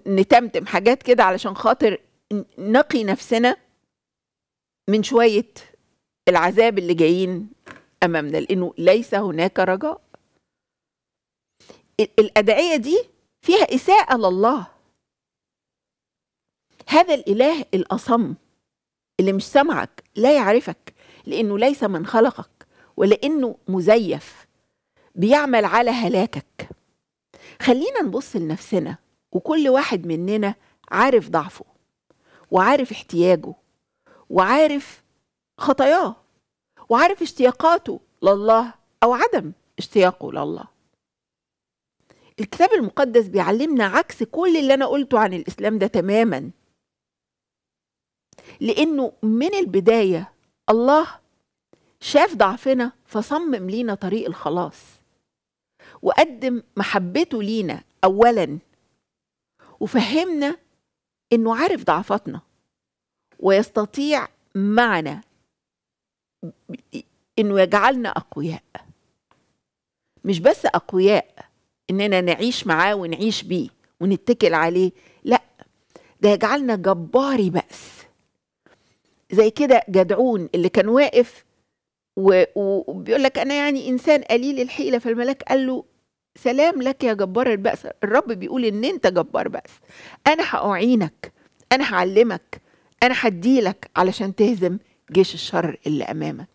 نتمتم حاجات كده علشان خاطر نقي نفسنا من شوية العذاب اللي جايين أمامنا لأنه ليس هناك رجاء الأدعية دي فيها إساءة لله هذا الإله الأصم اللي مش سامعك لا يعرفك لأنه ليس من خلقك ولأنه مزيف بيعمل على هلاكك خلينا نبص لنفسنا وكل واحد مننا عارف ضعفه وعارف احتياجه وعارف خطاياه وعارف اشتياقاته لله أو عدم اشتياقه لله الكتاب المقدس بيعلمنا عكس كل اللي انا قلته عن الاسلام ده تماما لانه من البدايه الله شاف ضعفنا فصمم لينا طريق الخلاص وقدم محبته لينا اولا وفهمنا انه عارف ضعفاتنا ويستطيع معنا انه يجعلنا اقوياء مش بس اقوياء اننا نعيش معاه ونعيش بيه ونتكل عليه لا ده يجعلنا جباري بأس زي كده جدعون اللي كان واقف وبيقول لك انا يعني انسان قليل الحيله فالملاك قال له سلام لك يا جبار البأس الرب بيقول ان انت جبار بأس انا هأعينك انا هعلمك انا هديلك علشان تهزم جيش الشر اللي امامك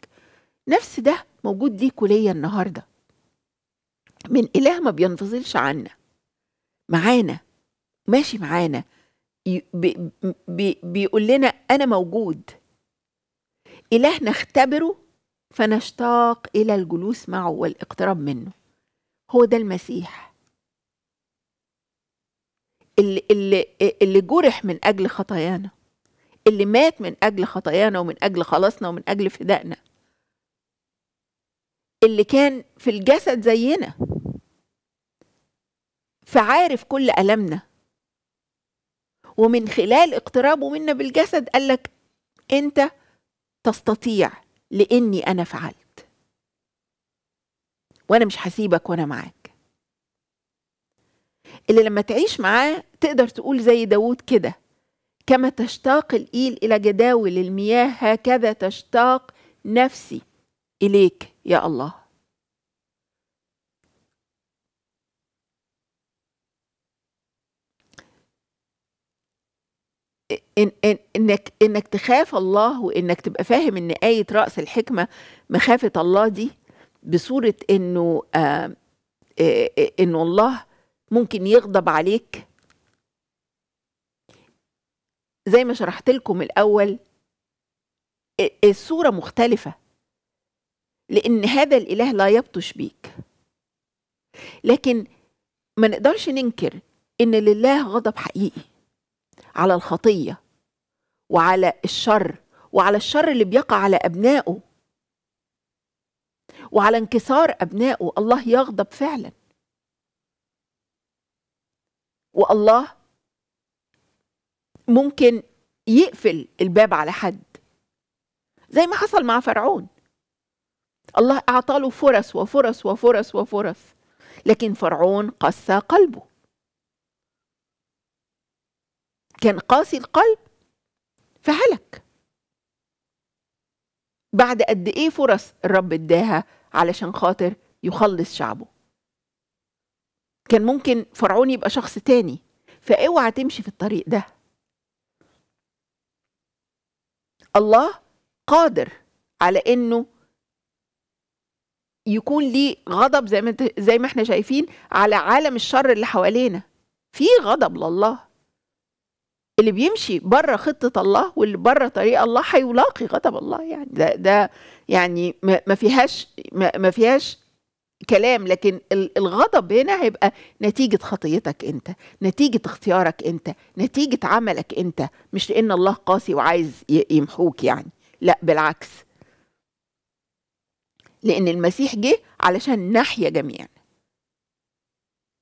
نفس ده موجود ليك وليا النهارده من إله ما بينفصلش عنا معانا ماشي معانا بي بي بيقول لنا أنا موجود إله نختبره فنشتاق إلى الجلوس معه والاقتراب منه هو ده المسيح اللي, اللي, اللي جرح من أجل خطايانا اللي مات من أجل خطايانا ومن أجل خلاصنا ومن أجل فدائنا اللي كان في الجسد زينا فعارف كل ألمنا ومن خلال اقترابه منا بالجسد قال لك أنت تستطيع لأني أنا فعلت وأنا مش هسيبك وأنا معاك اللي لما تعيش معاه تقدر تقول زي داوود كده كما تشتاق الإيل إلى جداول المياه هكذا تشتاق نفسي إليك يا الله إن إن انك انك تخاف الله وانك تبقى فاهم ان ايه راس الحكمه مخافه الله دي بصوره انه آه انه الله ممكن يغضب عليك زي ما شرحت لكم الاول الصوره مختلفه لان هذا الاله لا يبطش بيك لكن ما نقدرش ننكر ان لله غضب حقيقي على الخطيه وعلى الشر وعلى الشر اللي بيقع على ابنائه وعلى انكسار ابنائه الله يغضب فعلا والله ممكن يقفل الباب على حد زي ما حصل مع فرعون الله اعطاله فرص وفرص وفرص وفرص لكن فرعون قسى قلبه كان قاسي القلب فهلك بعد قد ايه فرص الرب اداها علشان خاطر يخلص شعبه كان ممكن فرعون يبقى شخص تاني فاوعى تمشي في الطريق ده الله قادر على انه يكون ليه غضب زي ما زي ما احنا شايفين على عالم الشر اللي حوالينا في غضب لله اللي بيمشي بره خطة الله واللي بره طريق الله هيلاقي غضب الله يعني ده ده يعني ما فيهاش ما فيهاش كلام لكن الغضب هنا هيبقى نتيجة خطيتك أنت نتيجة اختيارك أنت نتيجة عملك أنت مش لأن الله قاسي وعايز يمحوك يعني لا بالعكس لأن المسيح جه علشان نحيا جميعا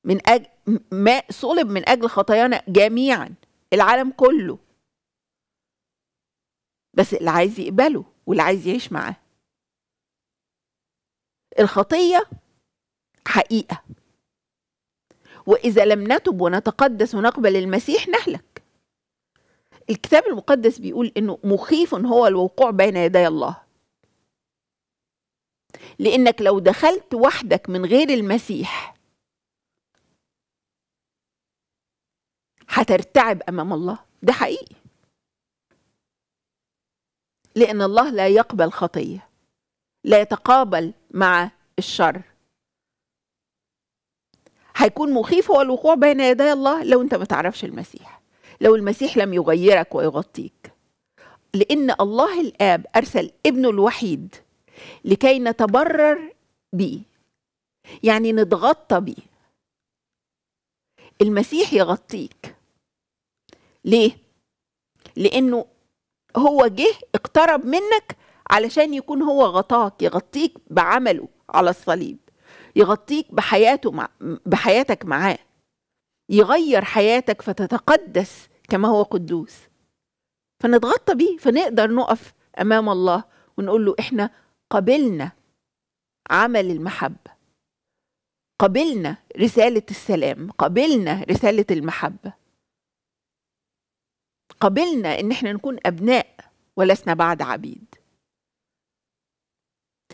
من أجل ما صلب من أجل خطايانا جميعا العالم كله بس اللي عايز يقبله واللي عايز يعيش معاه الخطيه حقيقه واذا لم نتب ونتقدس ونقبل المسيح نهلك الكتاب المقدس بيقول انه مخيف هو الوقوع بين يدي الله لانك لو دخلت وحدك من غير المسيح هترتعب امام الله ده حقيقي لان الله لا يقبل خطيه لا يتقابل مع الشر هيكون مخيف هو الوقوع بين يدي الله لو انت ما تعرفش المسيح لو المسيح لم يغيرك ويغطيك لان الله الاب ارسل ابنه الوحيد لكي نتبرر بيه يعني نتغطى بيه المسيح يغطيك ليه لانه هو جه اقترب منك علشان يكون هو غطاك يغطيك بعمله على الصليب يغطيك بحياته مع بحياتك معاه يغير حياتك فتتقدس كما هو قدوس فنتغطى بيه فنقدر نقف امام الله ونقول له احنا قبلنا عمل المحبه قبلنا رساله السلام قبلنا رساله المحبه قبلنا ان احنا نكون ابناء ولسنا بعد عبيد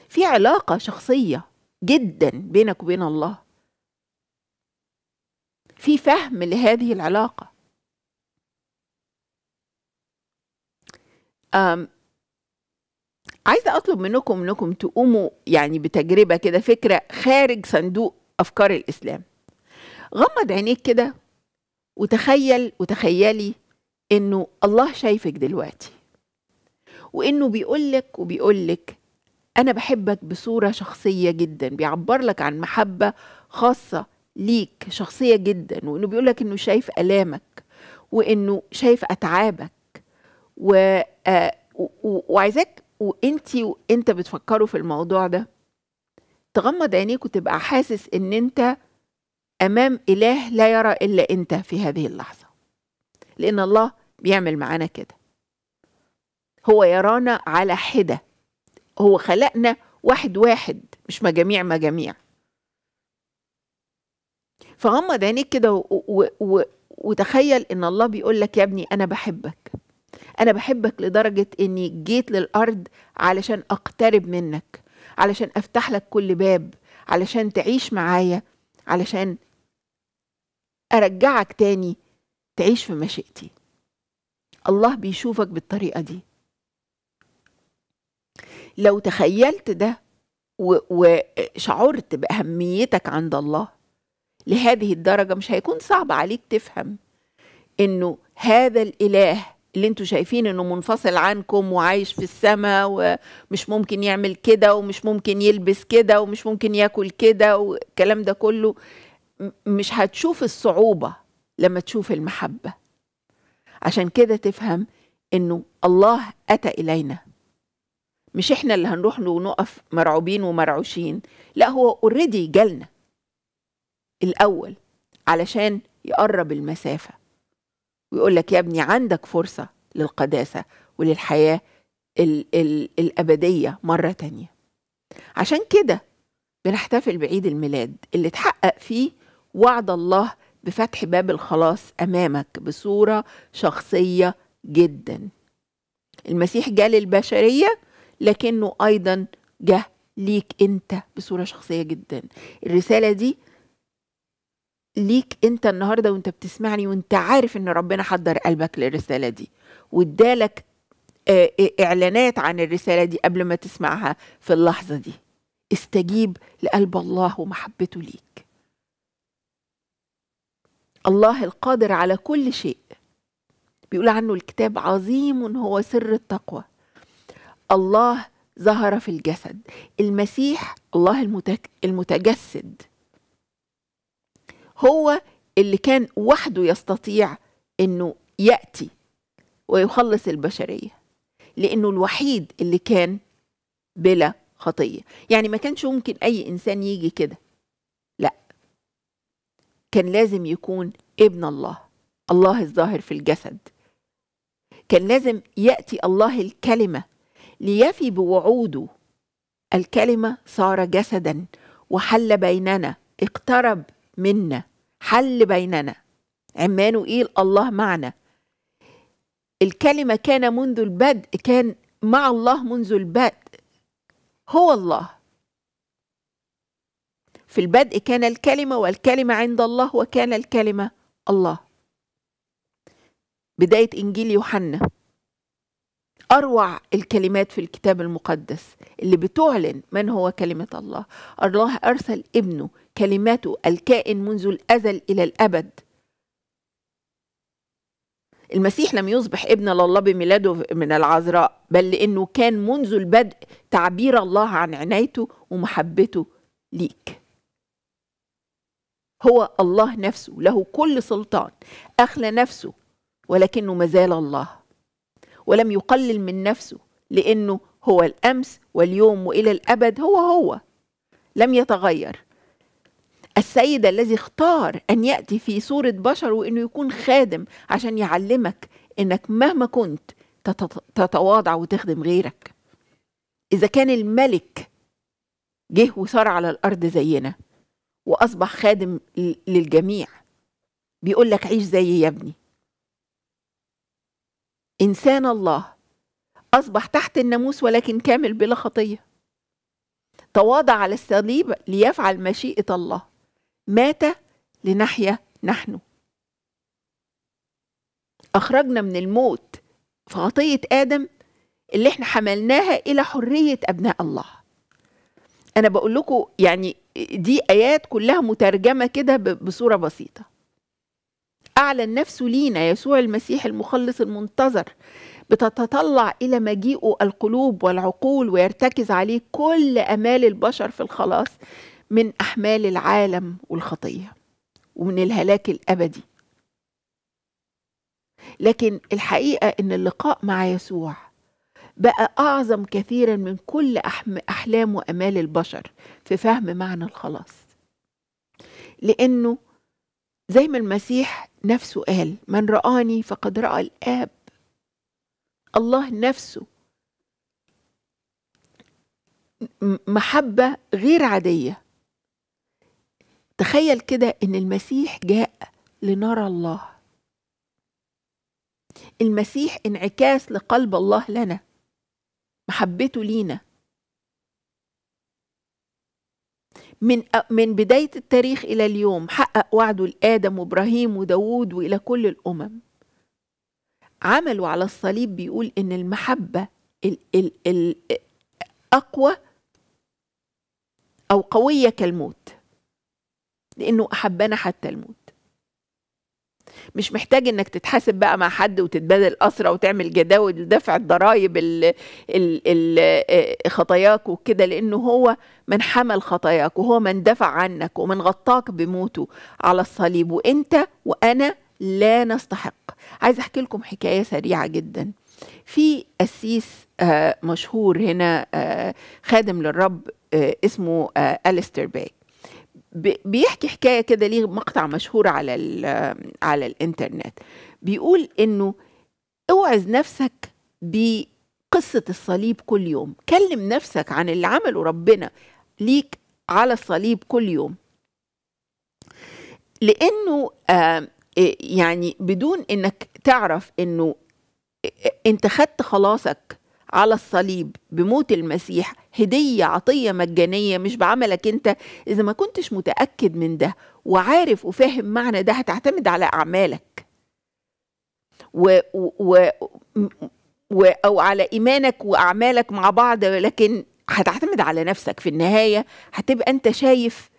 في علاقه شخصيه جدا بينك وبين الله في فهم لهذه العلاقه أم عايزه اطلب منكم انكم تقوموا يعني بتجربه كده فكره خارج صندوق افكار الاسلام غمض عينيك كده وتخيل وتخيلي انه الله شايفك دلوقتي وانه بيقول لك وبيقول لك انا بحبك بصوره شخصيه جدا بيعبر لك عن محبه خاصه ليك شخصيه جدا وانه بيقول لك انه شايف الامك وانه شايف اتعابك آه، و وعايزاك وانت وانت بتفكروا في الموضوع ده تغمض عينيك وتبقى حاسس ان انت امام اله لا يرى الا انت في هذه اللحظه لأن الله بيعمل معانا كده هو يرانا على حدة هو خلقنا واحد واحد مش مجاميع مجاميع فغمض عينيك كده و... و... و... وتخيل ان الله بيقول لك يا ابني انا بحبك انا بحبك لدرجه اني جيت للارض علشان اقترب منك علشان افتح لك كل باب علشان تعيش معايا علشان ارجعك تاني تعيش في مشيئتي الله بيشوفك بالطريقة دي لو تخيلت ده وشعرت بأهميتك عند الله لهذه الدرجة مش هيكون صعب عليك تفهم إنه هذا الإله اللي انتوا شايفين انه منفصل عنكم وعايش في السماء ومش ممكن يعمل كده ومش ممكن يلبس كده ومش ممكن ياكل كده والكلام ده كله مش هتشوف الصعوبة لما تشوف المحبة عشان كده تفهم إنه الله أتى إلينا مش إحنا اللي هنروح ونقف مرعوبين ومرعوشين لا هو أوريدي جالنا الأول علشان يقرب المسافة ويقول لك يا ابني عندك فرصة للقداسة وللحياة الـ الـ الأبدية مرة تانية عشان كده بنحتفل بعيد الميلاد اللي اتحقق فيه وعد الله بفتح باب الخلاص امامك بصوره شخصيه جدا المسيح جاء للبشريه لكنه ايضا جه ليك انت بصوره شخصيه جدا الرساله دي ليك انت النهارده وانت بتسمعني وانت عارف ان ربنا حضر قلبك للرساله دي وادالك آه، آه، اعلانات عن الرساله دي قبل ما تسمعها في اللحظه دي استجيب لقلب الله ومحبته ليك الله القادر على كل شيء بيقول عنه الكتاب عظيم هو سر التقوى الله ظهر في الجسد المسيح الله المتجسد هو اللي كان وحده يستطيع انه ياتي ويخلص البشريه لانه الوحيد اللي كان بلا خطيه يعني ما كانش ممكن اي انسان يجي كده كان لازم يكون ابن الله الله الظاهر في الجسد كان لازم ياتي الله الكلمه ليفي بوعوده الكلمه صار جسدا وحل بيننا اقترب منا حل بيننا عمانوئيل الله معنا الكلمه كان منذ البدء كان مع الله منذ البدء هو الله في البدء كان الكلمة والكلمة عند الله وكان الكلمة الله بداية إنجيل يوحنا أروع الكلمات في الكتاب المقدس اللي بتعلن من هو كلمة الله الله أرسل ابنه كلماته الكائن منذ الأزل إلى الأبد المسيح لم يصبح ابنا لله بميلاده من العذراء بل لأنه كان منذ البدء تعبير الله عن عنايته ومحبته ليك هو الله نفسه له كل سلطان أخلى نفسه ولكنه مازال الله ولم يقلل من نفسه لأنه هو الأمس واليوم وإلى الأبد هو هو لم يتغير السيد الذي اختار أن يأتي في صورة بشر وأنه يكون خادم عشان يعلمك أنك مهما كنت تتواضع وتخدم غيرك إذا كان الملك جه وصار على الأرض زينا واصبح خادم للجميع بيقول لك عيش زيي يا ابني انسان الله اصبح تحت الناموس ولكن كامل بلا خطيه تواضع على الصليب ليفعل مشيئه الله مات لنحيا نحن اخرجنا من الموت في خطيه ادم اللي احنا حملناها الى حريه ابناء الله انا بقول لكم يعني دي آيات كلها مترجمة كده بصورة بسيطة أعلن نفسه لينا يسوع المسيح المخلص المنتظر بتتطلع إلى مجيئه القلوب والعقول ويرتكز عليه كل أمال البشر في الخلاص من أحمال العالم والخطية ومن الهلاك الأبدي لكن الحقيقة إن اللقاء مع يسوع بقى أعظم كثيرا من كل أحلام وأمال البشر في فهم معنى الخلاص لأنه زي ما المسيح نفسه قال من رآني فقد رأى الآب الله نفسه محبة غير عادية تخيل كده إن المسيح جاء لنرى الله المسيح انعكاس لقلب الله لنا محبته لينا من من بداية التاريخ إلى اليوم حقق وعده لآدم وإبراهيم وداوود وإلى كل الأمم عمله على الصليب بيقول إن المحبة الـ الـ الـ أقوى أو قوية كالموت لأنه أحبنا حتى الموت مش محتاج انك تتحاسب بقى مع حد وتتبادل اسرى وتعمل جداول لدفع الضرائب آه، خطاياك وكده لانه هو من حمل خطاياك وهو من دفع عنك ومن غطاك بموته على الصليب وانت وانا لا نستحق عايز احكي لكم حكايه سريعه جدا في قسيس آه، مشهور هنا آه، خادم للرب اسمه أليستر باك بيحكي حكايه كده ليه مقطع مشهور على على الانترنت بيقول انه اوعز نفسك بقصه الصليب كل يوم كلم نفسك عن اللي عمله ربنا ليك على الصليب كل يوم لانه آه يعني بدون انك تعرف انه انت خدت خلاصك على الصليب بموت المسيح هدية عطية مجانية مش بعملك انت إذا ما كنتش متأكد من ده وعارف وفاهم معنى ده هتعتمد على أعمالك و, و, و أو على إيمانك وأعمالك مع بعض لكن هتعتمد على نفسك في النهاية هتبقى أنت شايف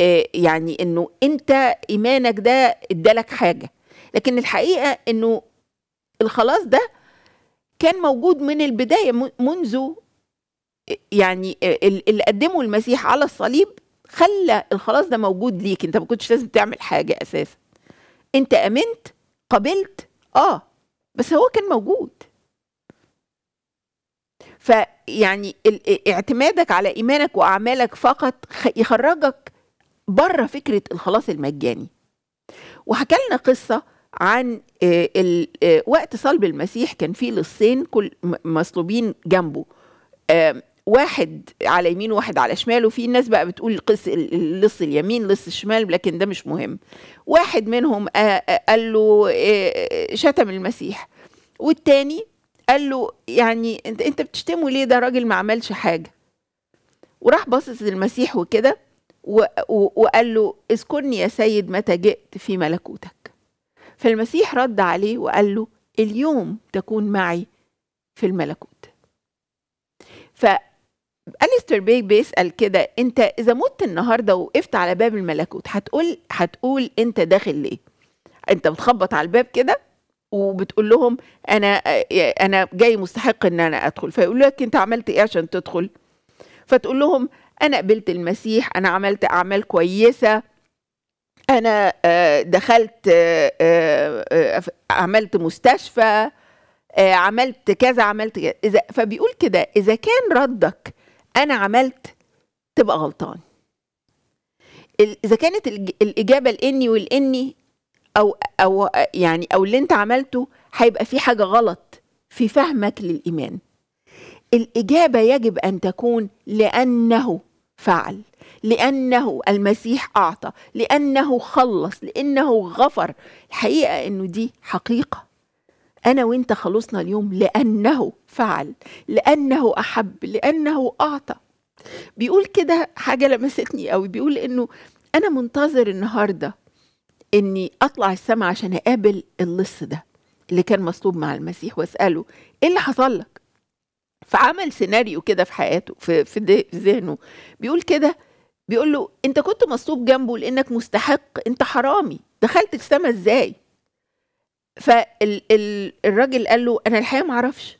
آه، يعني أنه أنت إيمانك ده ادالك حاجة لكن الحقيقة أنه الخلاص ده كان موجود من البدايه منذ يعني اللي قدمه المسيح على الصليب خلى الخلاص ده موجود ليك انت ما كنتش لازم تعمل حاجه اساسا انت امنت قبلت اه بس هو كان موجود فيعني اعتمادك على ايمانك واعمالك فقط يخرجك بره فكره الخلاص المجاني وحكى لنا قصه عن آه، آه، وقت صلب المسيح كان في لصين كل مصلوبين جنبه واحد على يمينه واحد على شماله في ناس بقى بتقول قص اللص اليمين لص الشمال لكن ده مش مهم واحد منهم آه، قال له شتم المسيح والتاني قال له يعني انت انت بتشتمه ليه ده راجل ما عملش حاجه وراح باصص للمسيح وكده وقال له اذكرني يا سيد متى جئت في ملكوتك فالمسيح رد عليه وقال له اليوم تكون معي في الملكوت فأليستر بيك بيسأل كده انت اذا مت النهاردة وقفت على باب الملكوت هتقول هتقول انت داخل ليه انت بتخبط على الباب كده وبتقول لهم انا انا جاي مستحق ان انا ادخل فيقول لك انت عملت ايه عشان تدخل فتقول لهم انا قبلت المسيح انا عملت اعمال كويسه انا آه، دخلت آه، آه، عملت مستشفى عملت كذا عملت كذا اذا فبيقول كده اذا كان ردك انا عملت تبقى غلطان اذا كانت الاجابه الاني والاني او او يعني او اللي انت عملته هيبقى في حاجه غلط في فهمك للايمان الاجابه يجب ان تكون لانه فعل لأنه المسيح أعطى لأنه خلص لأنه غفر الحقيقة أنه دي حقيقة أنا وإنت خلصنا اليوم لأنه فعل لأنه أحب لأنه أعطى بيقول كده حاجة لمستني قوي بيقول إنه أنا منتظر النهاردة إني أطلع السما عشان أقابل اللص ده اللي كان مصلوب مع المسيح وأسأله إيه اللي حصل لك؟ فعمل سيناريو كده في حياته في ذهنه بيقول كده بيقول له انت كنت مصلوب جنبه لانك مستحق انت حرامي دخلت السما ازاي فالراجل قال له انا الحقيقه معرفش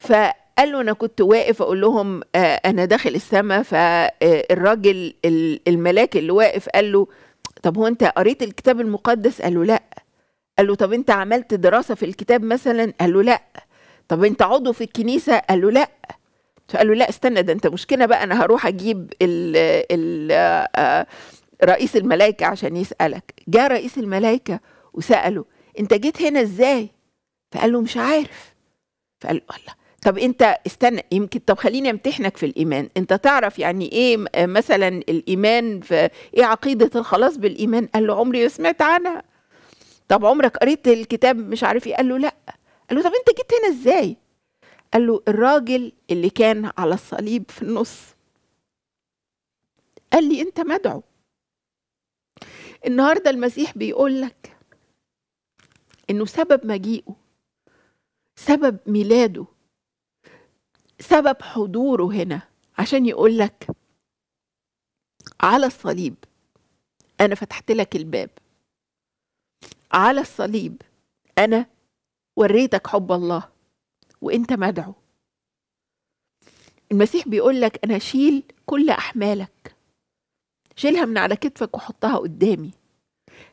فقال له انا كنت واقف اقول لهم آه، انا داخل السما فالراجل آه، الملاك اللي واقف قال له طب هو انت قريت الكتاب المقدس قال له لا قال له طب انت عملت دراسه في الكتاب مثلا قال له لا طب انت عضو في الكنيسه قال له لا فقال له لا استنى ده انت مشكله بقى انا هروح اجيب ال ال آه، آه، رئيس الملائكه عشان يسالك جاء رئيس الملائكه وساله انت جيت هنا ازاي فقال له مش عارف فقال له الله طب انت استنى يمكن طب خليني امتحنك في الايمان انت تعرف يعني ايه مثلا الايمان في ايه عقيده الخلاص بالايمان قال له عمري سمعت عنها طب عمرك قريت الكتاب مش عارف ايه قال له لا قال له طب انت جيت هنا ازاي قال له الراجل اللي كان على الصليب في النص قال لي انت مدعو النهارده المسيح بيقول لك انه سبب مجيئه سبب ميلاده سبب حضوره هنا عشان يقول لك على الصليب انا فتحت لك الباب على الصليب انا وريتك حب الله وانت مدعو المسيح بيقول لك انا شيل كل احمالك شيلها من على كتفك وحطها قدامي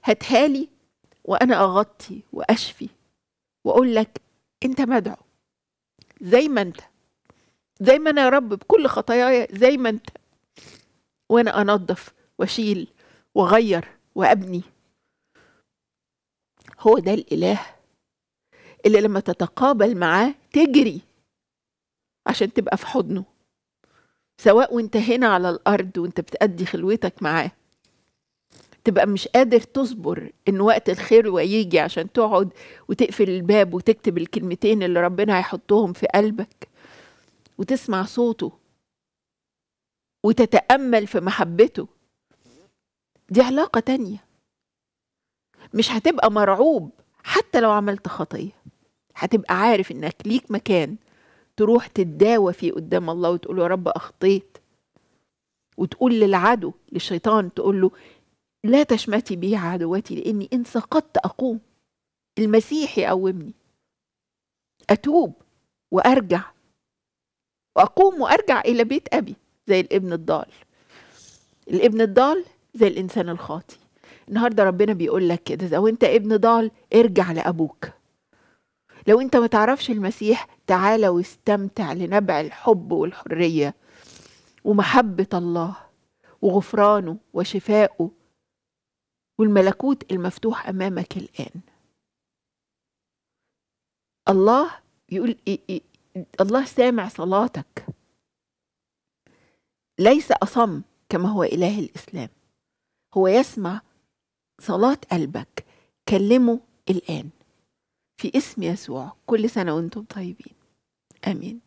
هتهالي وانا اغطي واشفي واقول لك انت مدعو زي ما انت زي ما انا يا رب بكل خطاياي زي ما انت وانا انظف واشيل واغير وابني هو ده الاله اللي لما تتقابل معاه تجري عشان تبقى في حضنه سواء وانت هنا على الارض وانت بتأدي خلوتك معاه تبقى مش قادر تصبر ان وقت الخير ويجي عشان تقعد وتقفل الباب وتكتب الكلمتين اللي ربنا هيحطهم في قلبك وتسمع صوته وتتأمل في محبته دي علاقة تانية مش هتبقى مرعوب حتى لو عملت خطيه هتبقى عارف انك ليك مكان تروح تداوى فيه قدام الله وتقول يا رب اخطيت وتقول للعدو للشيطان تقول له لا تشمتي بي عدوتي لاني ان سقطت اقوم المسيح يقومني اتوب وارجع واقوم وارجع الى بيت ابي زي الابن الضال الابن الضال زي الانسان الخاطئ النهارده ربنا بيقول لك كده لو انت ابن ضال ارجع لابوك لو انت ما تعرفش المسيح تعالى واستمتع لنبع الحب والحريه ومحبه الله وغفرانه وشفائه والملكوت المفتوح امامك الان الله يقول إيه إيه الله سامع صلاتك ليس اصم كما هو اله الاسلام هو يسمع صلاة قلبك كلمه الآن في اسم يسوع كل سنة وانتم طيبين آمين